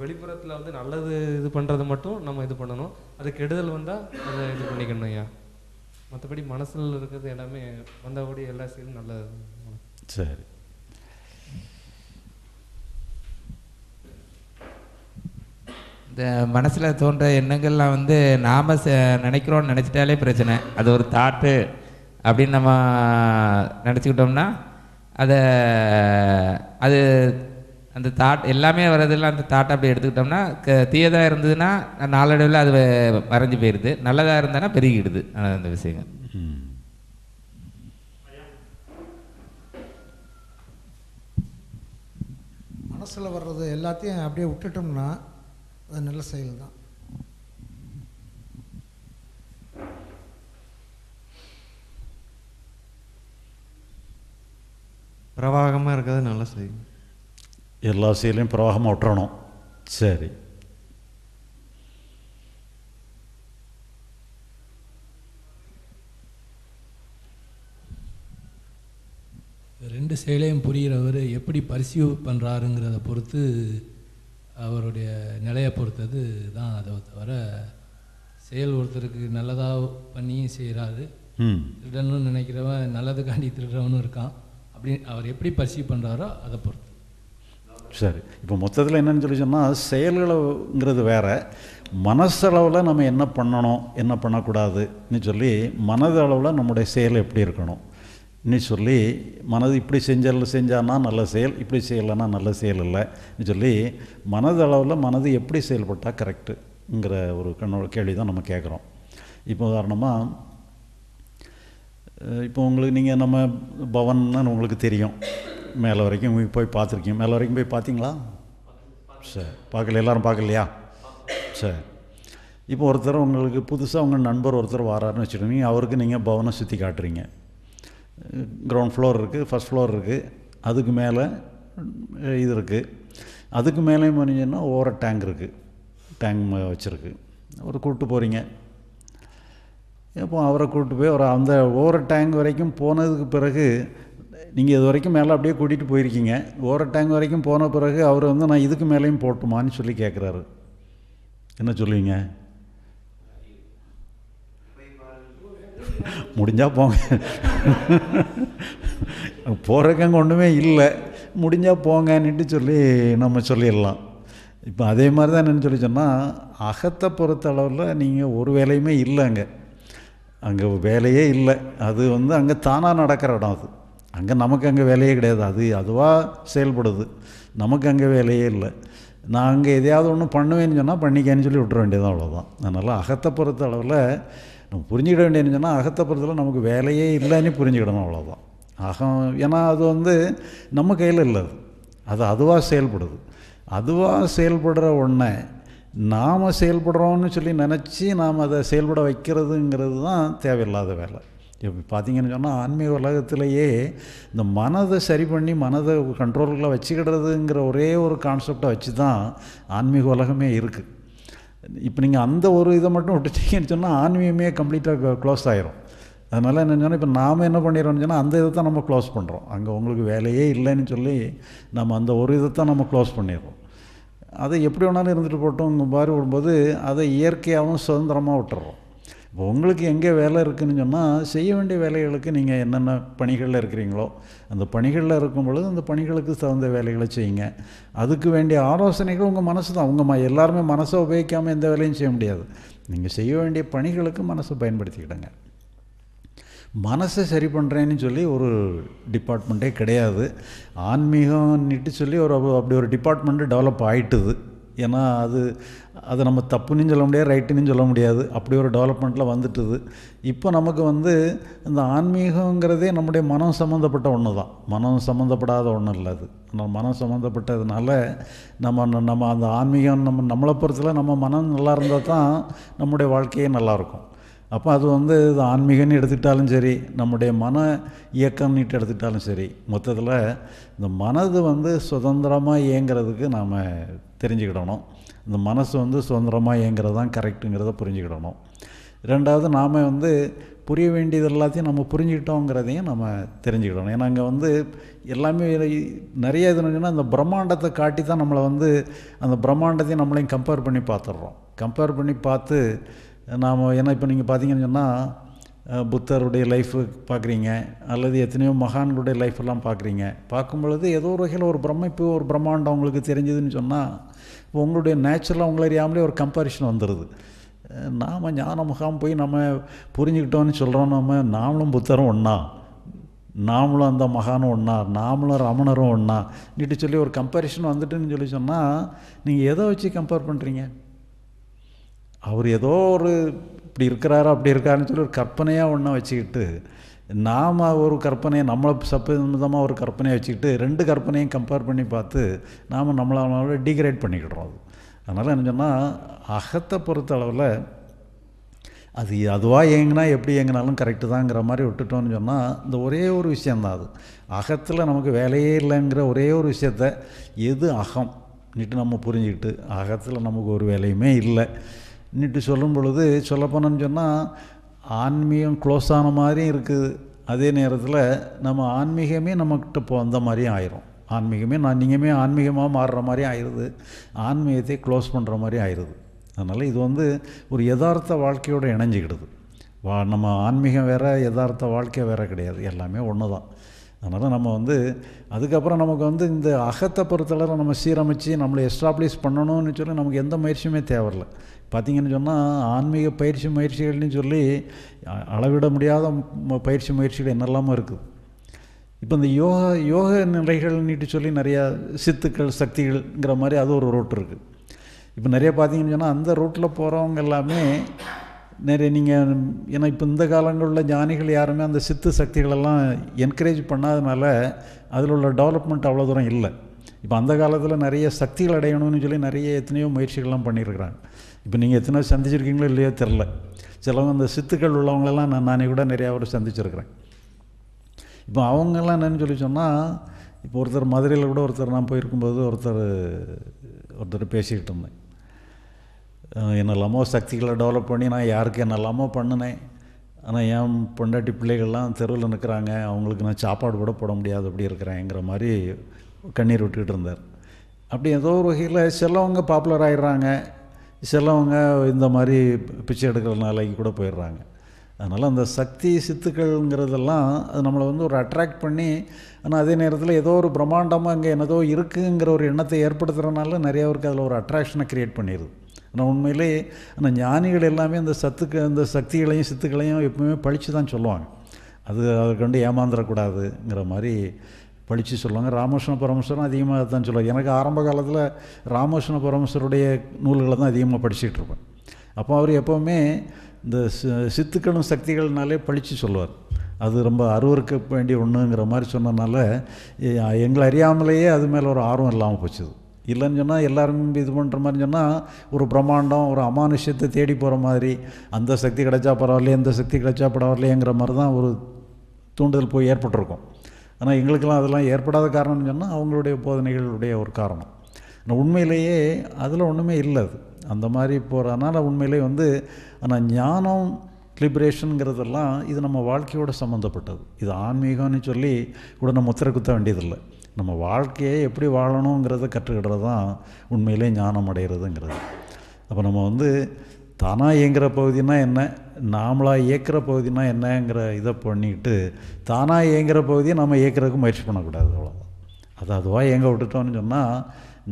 வெளிப்புறத்தில் வந்து நல்லது இது பண்ணுறது மட்டும் நம்ம இது பண்ணணும் அது கெடுதல் வந்தால் அதை இது பண்ணிக்கணும் ஐயா மற்றபடி மனசில் இருக்கிறது எல்லாமே வந்தபடி எல்லா செயலும் நல்லது சரி இந்த மனசில் தோன்ற எண்ணங்கள்லாம் வந்து நாம் நினைக்கிறோன்னு நினச்சிட்டாலே பிரச்சனை அது ஒரு தாட்டு அப்படின்னு நம்ம நினச்சிக்கிட்டோம்னா அதை அது அந்த தாட் எல்லாமே வர்றதில் அந்த தாட்டை அப்படி எடுத்துக்கிட்டோம்னா க தீயதாக இருந்ததுன்னா நாளடைவில் அது வரைஞ்சி போயிடுது நல்லதாக இருந்தானா பெருகிடுது அந்த விஷயங்கள் மனசில் வர்றது எல்லாத்தையும் அப்படியே விட்டுட்டோம்னா அது நல்ல செயல் தான் பிரவாகமாக இருக்கிறது நல்லா செய்யும் எல்லா செயலையும் பிரவாகமாக விட்டுறணும் சரி ரெண்டு செயலையும் புரிகிறவர் எப்படி பரிசீவ் பண்ணுறாருங்கிறத பொறுத்து அவருடைய நிலையை பொறுத்தது தான் அதை தவிர செயல் ஒருத்தருக்கு நல்லதாக பண்ணியும் செய்கிறாரு திருடணும்னு நினைக்கிறவன் நல்லதுக்காண்டி திருடுறவனும் இருக்கான் அப்படி அவர் எப்படி பர்சீவ் பண்ணுறாரோ அதை பொறுத்து சரி இப்போ மொத்தத்தில் என்னென்னு சொல்லி சொன்னால் செயல்களைங்கிறது வேறு மனசளவில் நம்ம என்ன பண்ணணும் என்ன பண்ணக்கூடாதுன்னு சொல்லி மனதளவில் நம்முடைய செயல் எப்படி இருக்கணும் நீ சொல்லி மனது இப்படி செஞ்சால் செஞ்சானா நல்ல செயல் இப்படி செய்யலைன்னா நல்ல செயல் இல்லைன்னு சொல்லி மனதளவில் மனது எப்படி செயல்பட்டால் கரெக்டுங்கிற ஒரு கண்ணோட கேள்வி தான் நம்ம கேட்குறோம் இப்போ உதாரணமாக இப்போ உங்களுக்கு நீங்கள் நம்ம பவன் உங்களுக்கு தெரியும் மேலே வரைக்கும் போய் பார்த்துருக்கீங்க மேலே வரைக்கும் போய் பார்த்தீங்களா சரி பார்க்கல எல்லோரும் பார்க்கலையா சரி இப்போ ஒருத்தர் உங்களுக்கு புதுசாக உங்கள் நண்பர் ஒருத்தர் வராருன்னு வச்சுருந்தீங்க அவருக்கு நீங்கள் பவனை சுற்றி காட்டுறீங்க கிரவுண்ட் ஃப்ளோர் இருக்குது ஃபஸ்ட் ஃப்ளோர் இருக்குது அதுக்கு மேலே இது இருக்குது அதுக்கு மேலேயும் பண்ணிங்கன்னா ஓர டேங்க் இருக்குது டேங்க் வச்சுருக்கு ஒரு கூப்பிட்டு போகிறீங்க இப்போ அவரை கூப்பிட்டு போய் ஒரு அந்த ஓவர் டேங்க் வரைக்கும் போனதுக்கு பிறகு நீங்கள் இது வரைக்கும் மேலே அப்படியே கூட்டிகிட்டு போயிருக்கீங்க ஓவர டேங்க் வரைக்கும் போன பிறகு அவர் வந்து நான் இதுக்கு மேலேயும் போட்டுமான்னு சொல்லி கேட்குறாரு என்ன சொல்லுவீங்க முடிஞ்சால் போங்க போகிறதுக்கு அங்கே ஒன்றுமே இல்லை முடிஞ்சால் போங்கன்னுட்டு சொல்லி நம்ம சொல்லிடலாம் இப்போ அதே மாதிரி தான் என்னென்னு சொல்லி சொன்னால் அகத்தை பொறுத்த அளவில் நீங்கள் ஒரு வேலையுமே இல்லைங்க அங்கே வேலையே இல்லை அது வந்து அங்கே தானாக நடக்கிற இடம் அது அங்கே நமக்கு அங்கே வேலையே கிடையாது அது அதுவாக செயல்படுது நமக்கு அங்கே வேலையே இல்லை நான் அங்கே எதையாவது ஒன்று பண்ணுவேன்னு சொன்னால் பண்ணிக்கேன்னு சொல்லி விட்டுற வேண்டியதான் அவ்வளோதான் அதனால் அகத்தை பொறுத்த அளவில் நம்ம புரிஞ்சுக்கிட வேண்டியதுன்னு சொன்னால் அகத்தை பொறுத்தவரை நமக்கு வேலையே இல்லைன்னு புரிஞ்சுக்கிடணும் அவ்வளோதான் அகம் ஏன்னா அது வந்து நம்ம கையில் இல்லை அது அதுவாக செயல்படுது அதுவாக செயல்படுற ஒன்றை நாம் செயல்படுறோன்னு சொல்லி நினச்சி நாம் அதை செயல்பட வைக்கிறதுங்கிறது தான் தேவையில்லாத வேலை இப்போ பார்த்தீங்கன்னு சொன்னால் ஆன்மீக உலகத்திலேயே இந்த மனதை சரி பண்ணி மனதை கண்ட்ரோலுக்குள்ளே வச்சுக்கிடுறதுங்கிற ஒரே ஒரு கான்செப்டை வச்சு தான் ஆன்மீக உலகமே இருக்குது இப்போ நீங்கள் அந்த ஒரு இதை மட்டும் விட்டுட்டீங்கன்னு சொன்னால் ஆன்மீகமே கம்ப்ளீட்டாக க்ளோஸ் ஆகிரும் அதனால் என்ன சொன்னால் இப்போ நாம் என்ன பண்ணிடுறோம்னு சொன்னால் அந்த இதை தான் நம்ம க்ளோஸ் பண்ணுறோம் அங்கே உங்களுக்கு வேலையே இல்லைன்னு சொல்லி நம்ம அந்த ஒரு இதை தான் நம்ம க்ளோஸ் பண்ணிடுறோம் அதை எப்படி வேணாலும் இருந்துட்டு போட்டோம் உங்கள் மாதிரி விடும்போது அதை இயற்கையாகவும் சுதந்திரமாக விட்டுறோம் இப்போ உங்களுக்கு எங்கே வேலை இருக்குதுன்னு சொன்னால் செய்ய வேண்டிய வேலைகளுக்கு நீங்கள் என்னென்ன பணிகளில் இருக்கிறீங்களோ அந்த பணிகளில் இருக்கும் பொழுது அந்த பணிகளுக்கு தகுந்த வேலைகளை செய்யுங்க அதுக்கு வேண்டிய ஆலோசனைகள் உங்கள் மனசு தான் உங்கள் ம எல்லாருமே மனசை உபயோகிக்காமல் எந்த வேலையும் செய்ய முடியாது நீங்கள் செய்ய வேண்டிய பணிகளுக்கு மனசை பயன்படுத்திக்கிடுங்க மனசை சரி பண்ணுறேன்னு சொல்லி ஒரு டிபார்ட்மெண்ட்டே கிடையாது ஆன்மீகம்னுட்டு சொல்லி ஒரு அப்படி ஒரு டிபார்ட்மெண்ட்டு டெவலப் ஆகிட்டுது ஏன்னா அது அதை நம்ம தப்புன்னு சொல்ல முடியாது ரைட்டுன்னு சொல்ல முடியாது அப்படி ஒரு டெவலப்மெண்ட்டில் வந்துட்டுது இப்போ நமக்கு வந்து இந்த ஆன்மீகங்கிறதே நம்முடைய மனம் சம்மந்தப்பட்ட ஒன்று தான் மனம் சம்மந்தப்படாத ஒன்றும் இல்லை அது நம்ம மனம் சம்மந்தப்பட்டதுனால நம்ம நம்ம அந்த ஆன்மீகம் நம்ம நம்மளை பொறுத்தல நம்ம மனம் நல்லா இருந்தால் தான் நம்முடைய வாழ்க்கையே நல்லாயிருக்கும் அப்போ அது வந்து இது ஆன்மீகன்னு எடுத்துக்கிட்டாலும் சரி நம்முடைய மன நீட்டு எடுத்துக்கிட்டாலும் சரி மொத்தத்தில் இந்த மனது வந்து சுதந்திரமாக இயங்கிறதுக்கு நாம் தெரிஞ்சுக்கிடணும் இந்த மனசு வந்து சுதந்திரமாக இயங்கிறது தான் கரெக்டுங்கிறத புரிஞ்சுக்கிடணும் ரெண்டாவது நாம் வந்து புரிய வேண்டியது எல்லாத்தையும் நம்ம புரிஞ்சுக்கிட்டோங்கிறதையும் நம்ம தெரிஞ்சுக்கிடணும் ஏன்னா அங்கே வந்து எல்லாமே நிறைய இதுனா அந்த பிரம்மாண்டத்தை காட்டி தான் நம்மளை வந்து அந்த பிரம்மாண்டத்தையும் நம்மளையும் கம்பேர் பண்ணி பார்த்துட்றோம் கம்பேர் பண்ணி பார்த்து நாம் ஏன்னா இப்போ நீங்கள் பார்த்தீங்கன்னு சொன்னால் புத்தருடைய லைஃபு பார்க்குறீங்க அல்லது எத்தனையோ மகான்களுடைய லைஃபெல்லாம் பார்க்குறீங்க பார்க்கும் பொழுது ஏதோ ஒரு வகையில் ஒரு இப்போ ஒரு பிரம்மாண்டம் உங்களுக்கு தெரிஞ்சதுன்னு சொன்னால் இப்போ உங்களுடைய நேச்சுரலாக உங்களை அறியாமலே ஒரு கம்பேரிஷன் வந்துடுது நாம் ஞான முகாம் போய் நம்ம புரிஞ்சுக்கிட்டோன்னு சொல்கிறோம் நம்ம நாமளும் புத்தரும் ஒன்றா நாமளும் அந்த மகானும் ஒன்றா நாமளும் ரமணரும் ஒன்றா நீட்டு சொல்லி ஒரு கம்பேரிஷன் வந்துட்டுன்னு சொல்லி சொன்னால் நீங்கள் எதை வச்சு கம்பேர் பண்ணுறீங்க அவர் ஏதோ ஒரு இப்படி இருக்கிறாரோ அப்படி இருக்காருன்னு சொல்லி ஒரு கற்பனையாக ஒன்றா வச்சுக்கிட்டு நாம் ஒரு கற்பனையை நம்மளை சப்பதமாக ஒரு கற்பனையை வச்சுக்கிட்டு ரெண்டு கற்பனையும் கம்பேர் பண்ணி பார்த்து நாம் நம்மளால டிகிரேட் பண்ணிக்கிடுறோம் அது அதனால் என்ன சொன்னால் அகத்தை பொறுத்த அளவில் அது அதுவாக இயங்கினா எப்படி இயங்கினாலும் கரெக்டு தாங்கிற மாதிரி விட்டுட்டோம்னு சொன்னால் இந்த ஒரே ஒரு விஷயந்தான் அது அகத்தில் நமக்கு வேலையே இல்லைங்கிற ஒரே ஒரு விஷயத்த எது அகம் நிட்டு நம்ம புரிஞ்சுக்கிட்டு அகத்தில் நமக்கு ஒரு வேலையுமே இல்லை இன்னிட்டு சொல்லும் பொழுது சொல்லப்போனோம்னு சொன்னால் ஆன்மீகம் க்ளோஸ் ஆன மாதிரியும் இருக்குது அதே நேரத்தில் நம்ம ஆன்மீகமே நம்மக்கிட்ட இப்போ அந்த மாதிரியும் ஆயிரும் ஆன்மீகமே நான் நீங்கமே ஆன்மீகமாக மாறுற மாதிரி ஆயிடுது ஆன்மீகத்தை க்ளோஸ் பண்ணுற மாதிரி ஆயிடுது அதனால் இது வந்து ஒரு யதார்த்த வாழ்க்கையோடு இணைஞ்சிக்கிடுது வா நம்ம ஆன்மீகம் வேறு யதார்த்த வாழ்க்கை வேறு கிடையாது எல்லாமே ஒன்று தான் அதனால் நம்ம வந்து அதுக்கப்புறம் நமக்கு வந்து இந்த அகத்தை பொறுத்தளவு நம்ம சீரமைச்சு நம்மளை எஸ்டாப்ளிஷ் பண்ணணும்னு சொல்லி நமக்கு எந்த முயற்சியுமே தேவையில்ல பார்த்திங்கன்னு சொன்னால் ஆன்மீக பயிற்சி முயற்சிகள்னு சொல்லி அளவிட முடியாத பயிற்சி முயற்சிகள் என்னெல்லாமோ இருக்குது இப்போ இந்த யோகா யோக நிலைகள்னுட்டு சொல்லி நிறையா சித்துக்கள் சக்திகள்ங்கிற மாதிரி அது ஒரு ரூட் இருக்குது இப்போ நிறைய பார்த்திங்கன்னு சொன்னால் அந்த ரூட்டில் போகிறவங்க எல்லாமே நிறைய நீங்கள் ஏன்னா இப்போ இந்த காலங்களில் ஞானிகள் யாருமே அந்த சித்து சக்திகளெல்லாம் என்கரேஜ் பண்ணாதனால அதில் உள்ள டெவலப்மெண்ட் அவ்வளோ தூரம் இல்லை இப்போ அந்த காலத்தில் நிறைய சக்திகள் அடையணும்னு சொல்லி நிறைய எத்தனையோ முயற்சிகள்லாம் பண்ணியிருக்கிறாங்க இப்போ நீங்கள் எத்தனையோ சந்திச்சிருக்கீங்களோ இல்லையோ தெரில சிலவங்க அந்த சித்துக்கள் உள்ளவங்களெல்லாம் நான் நானே கூட நிறையா அவர் சந்திச்சிருக்கிறேன் இப்போ அவங்கெல்லாம் என்னென்னு சொல்லி சொன்னால் இப்போ ஒருத்தர் மதுரையில் கூட ஒருத்தர் நான் போயிருக்கும்போது ஒருத்தர் ஒருத்தர் பேசிக்கிட்டு இருந்தேன் என்னெல்லாமோ சக்திகளை டெவலப் பண்ணி நான் யாருக்கு என்னெல்லாமோ பண்ணினேன் ஆனால் என் பொண்டாட்டி பிள்ளைகள்லாம் தெருவில் நிற்கிறாங்க அவங்களுக்கு நான் சாப்பாடு கூட போட முடியாது அப்படி இருக்கிறேங்கிற மாதிரி கண்ணீர் விட்டுக்கிட்டு இருந்தார் அப்படி ஏதோ ஒரு வகையில் சிலவங்க பாப்புலர் ஆகிடுறாங்க சிலவங்க இந்த மாதிரி பிச்சை எடுக்கிற நாளைக்கு கூட போயிடுறாங்க அதனால் அந்த சக்தி சித்துக்கள்ங்கிறதெல்லாம் அது நம்மளை வந்து ஒரு அட்ராக்ட் பண்ணி ஆனால் அதே நேரத்தில் ஏதோ ஒரு பிரம்மாண்டமாக இங்கே என்னதோ இருக்குங்கிற ஒரு எண்ணத்தை ஏற்படுத்துகிறனால நிறையா பேருக்கு அதில் ஒரு அட்ராக்ஷனை க்ரியேட் பண்ணிடுது ஆனால் உண்மையிலே ஆனால் ஞானிகள் எல்லாமே அந்த சத்துக்கு அந்த சக்திகளையும் சித்துக்களையும் எப்பவுமே பழித்து தான் சொல்லுவாங்க அது அதை கண்டு ஏமாந்துடக்கூடாதுங்கிற மாதிரி பழித்து சொல்லுவாங்க ராமகிருஷ்ண பரமஸ்வரம் அதிகமாக தான் சொல்லுவாங்க எனக்கு ஆரம்ப காலத்தில் ராமகிருஷ்ண பரமஸ்வருடைய நூல்களை தான் அதிகமாக படிச்சுட்டு இருப்பேன் அப்போ அவர் எப்போவுமே இந்த சித்துக்களும் சக்திகள்னாலே பழித்து சொல்லுவார் அது ரொம்ப அருவறுக்க வேண்டிய ஒன்றுங்கிற மாதிரி சொன்னதுனால எங்களை அறியாமலேயே அது மேலே ஒரு ஆர்வம் இல்லாமல் போச்சுது இல்லைன்னு சொன்னால் எல்லாரும் இது பண்ணுற மாதிரி சொன்னால் ஒரு பிரம்மாண்டம் ஒரு அமானுஷ்யத்தை தேடி போகிற மாதிரி அந்த சக்தி கிடைச்சா பரவாயில்லையே எந்த சக்தி கிடைச்சா பரவாயில்லையேங்கிற மாதிரி தான் ஒரு தூண்டுதல் போய் ஏற்பட்டிருக்கும் ஆனால் எங்களுக்கெல்லாம் அதெல்லாம் ஏற்படாத காரணம்னு சொன்னால் அவங்களுடைய போதனைகளுடைய ஒரு காரணம் ஆனால் உண்மையிலேயே அதில் ஒன்றுமே இல்லை அது அந்த மாதிரி போகிறதுனால உண்மையிலே வந்து ஆனால் ஞானம் லிபரேஷனுங்கிறதெல்லாம் இது நம்ம வாழ்க்கையோடு சம்மந்தப்பட்டது இது ஆன்மீகம்னு சொல்லி கூட நம்ம உத்தரவு குத்த வேண்டியதில்லை நம்ம வாழ்க்கையை எப்படி வாழணுங்கிறத கற்றுக்கிடுறது தான் உண்மையிலே ஞானம் அடைகிறதுங்கிறது அப்போ நம்ம வந்து தானாக இயங்குகிற பகுதினால் என்ன நாமளாக இயக்கிற பகுதினா என்னங்கிற இதை பண்ணிக்கிட்டு தானாக இயங்குகிற பகுதியை நம்ம இயக்கிறதுக்கு முயற்சி பண்ணக்கூடாது அவ்வளோ அது அதுவாக இயங்க விட்டுட்டோம்னு சொன்னால்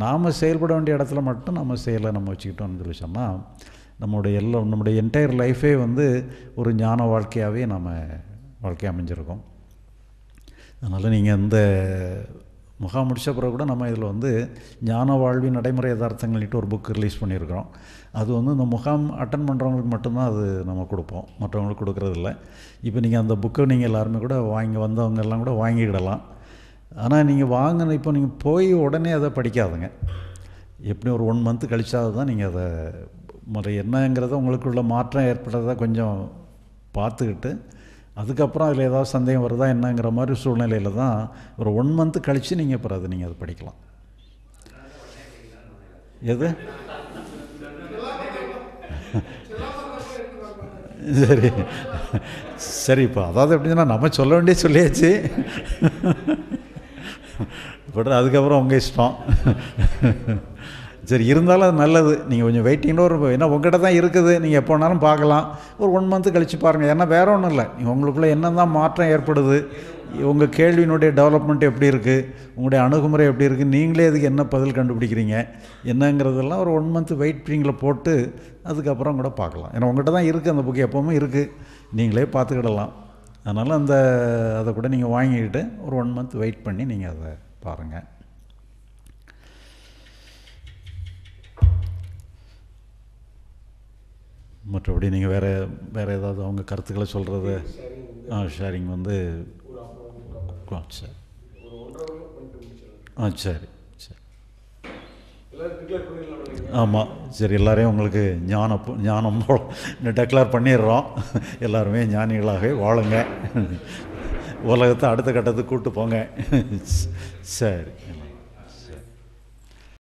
நாம் செயல்பட வேண்டிய இடத்துல மட்டும் நம்ம செயலை நம்ம வச்சுக்கிட்டோம்னு சொல்லி சொன்னால் நம்முடைய எல்லாம் நம்முடைய என்டையர் லைஃபே வந்து ஒரு ஞான வாழ்க்கையாகவே நம்ம வாழ்க்கை அமைஞ்சிருக்கோம் அதனால் நீங்கள் இந்த முகாம் முடித்த பிறகு கூட நம்ம இதில் வந்து ஞான வாழ்வின் நடைமுறை யதார்த்தங்கள்ட்டு ஒரு புக் ரிலீஸ் பண்ணியிருக்கிறோம் அது வந்து இந்த முகாம் அட்டன் பண்ணுறவங்களுக்கு மட்டும்தான் அது நம்ம கொடுப்போம் மற்றவங்களுக்கு கொடுக்குறதில்ல இப்போ நீங்கள் அந்த புக்கை நீங்கள் எல்லாருமே கூட வாங்கி வந்தவங்க எல்லாம் கூட வாங்கிக்கிடலாம் ஆனால் நீங்கள் வாங்கின இப்போ நீங்கள் போய் உடனே அதை படிக்காதுங்க எப்படி ஒரு ஒன் மந்த் கழிச்சாவது தான் நீங்கள் அதை முறை என்னங்கிறத உங்களுக்குள்ள மாற்றம் ஏற்படுறத கொஞ்சம் பார்த்துக்கிட்டு அதுக்கப்புறம் அதில் ஏதாவது சந்தேகம் வருதா என்னங்கிற மாதிரி சூழ்நிலையில் தான் ஒரு ஒன் மந்த் கழித்து நீங்கள் அப்புறம் அது நீங்கள் அதை படிக்கலாம் எது சரி சரி இப்போ அதாவது எப்படின்னா நம்ம சொல்ல வேண்டிய சொல்லியாச்சு பட் அதுக்கப்புறம் உங்கள் இஷ்டம் சரி இருந்தாலும் அது நல்லது நீங்கள் கொஞ்சம் வெயிட்டிங்னு ஒரு ஏன்னா உங்கள்கிட்ட தான் இருக்குது நீங்கள் எப்போ வேணாலும் பார்க்கலாம் ஒரு ஒன் மந்த்து கழித்து பாருங்கள் ஏன்னா வேறு ஒன்றும் இல்லை உங்களுக்குள்ளே என்ன தான் மாற்றம் ஏற்படுது உங்கள் கேள்வியினுடைய டெவலப்மெண்ட் எப்படி இருக்குது உங்களுடைய அணுகுமுறை எப்படி இருக்குது நீங்களே அதுக்கு என்ன பதில் கண்டுபிடிக்கிறீங்க என்னங்கிறதெல்லாம் ஒரு ஒன் மந்த் வெயிட் பீங்கில் போட்டு அதுக்கப்புறம் கூட பார்க்கலாம் ஏன்னா உங்கள்கிட்ட தான் இருக்குது அந்த புக்கு எப்போவுமே இருக்குது நீங்களே பார்த்துக்கிடலாம் அதனால் அந்த அதை கூட நீங்கள் வாங்கிக்கிட்டு ஒரு ஒன் மந்த் வெயிட் பண்ணி நீங்கள் அதை பாருங்கள் மற்றபடி நீங்கள் வேறு வேறு ஏதாவது அவங்க கருத்துக்களை சொல்கிறது ஆ ஷேரிங் வந்து ஆ சரி ஆ சரி சரி ஆமாம் சரி எல்லாரையும் உங்களுக்கு ஞானம் ஞானம் டெக்ளேர் பண்ணிடுறோம் எல்லாருமே ஞானிகளாகவே வாழுங்க உலகத்தை அடுத்த கட்டத்துக்கு கூப்பிட்டு போங்க சரி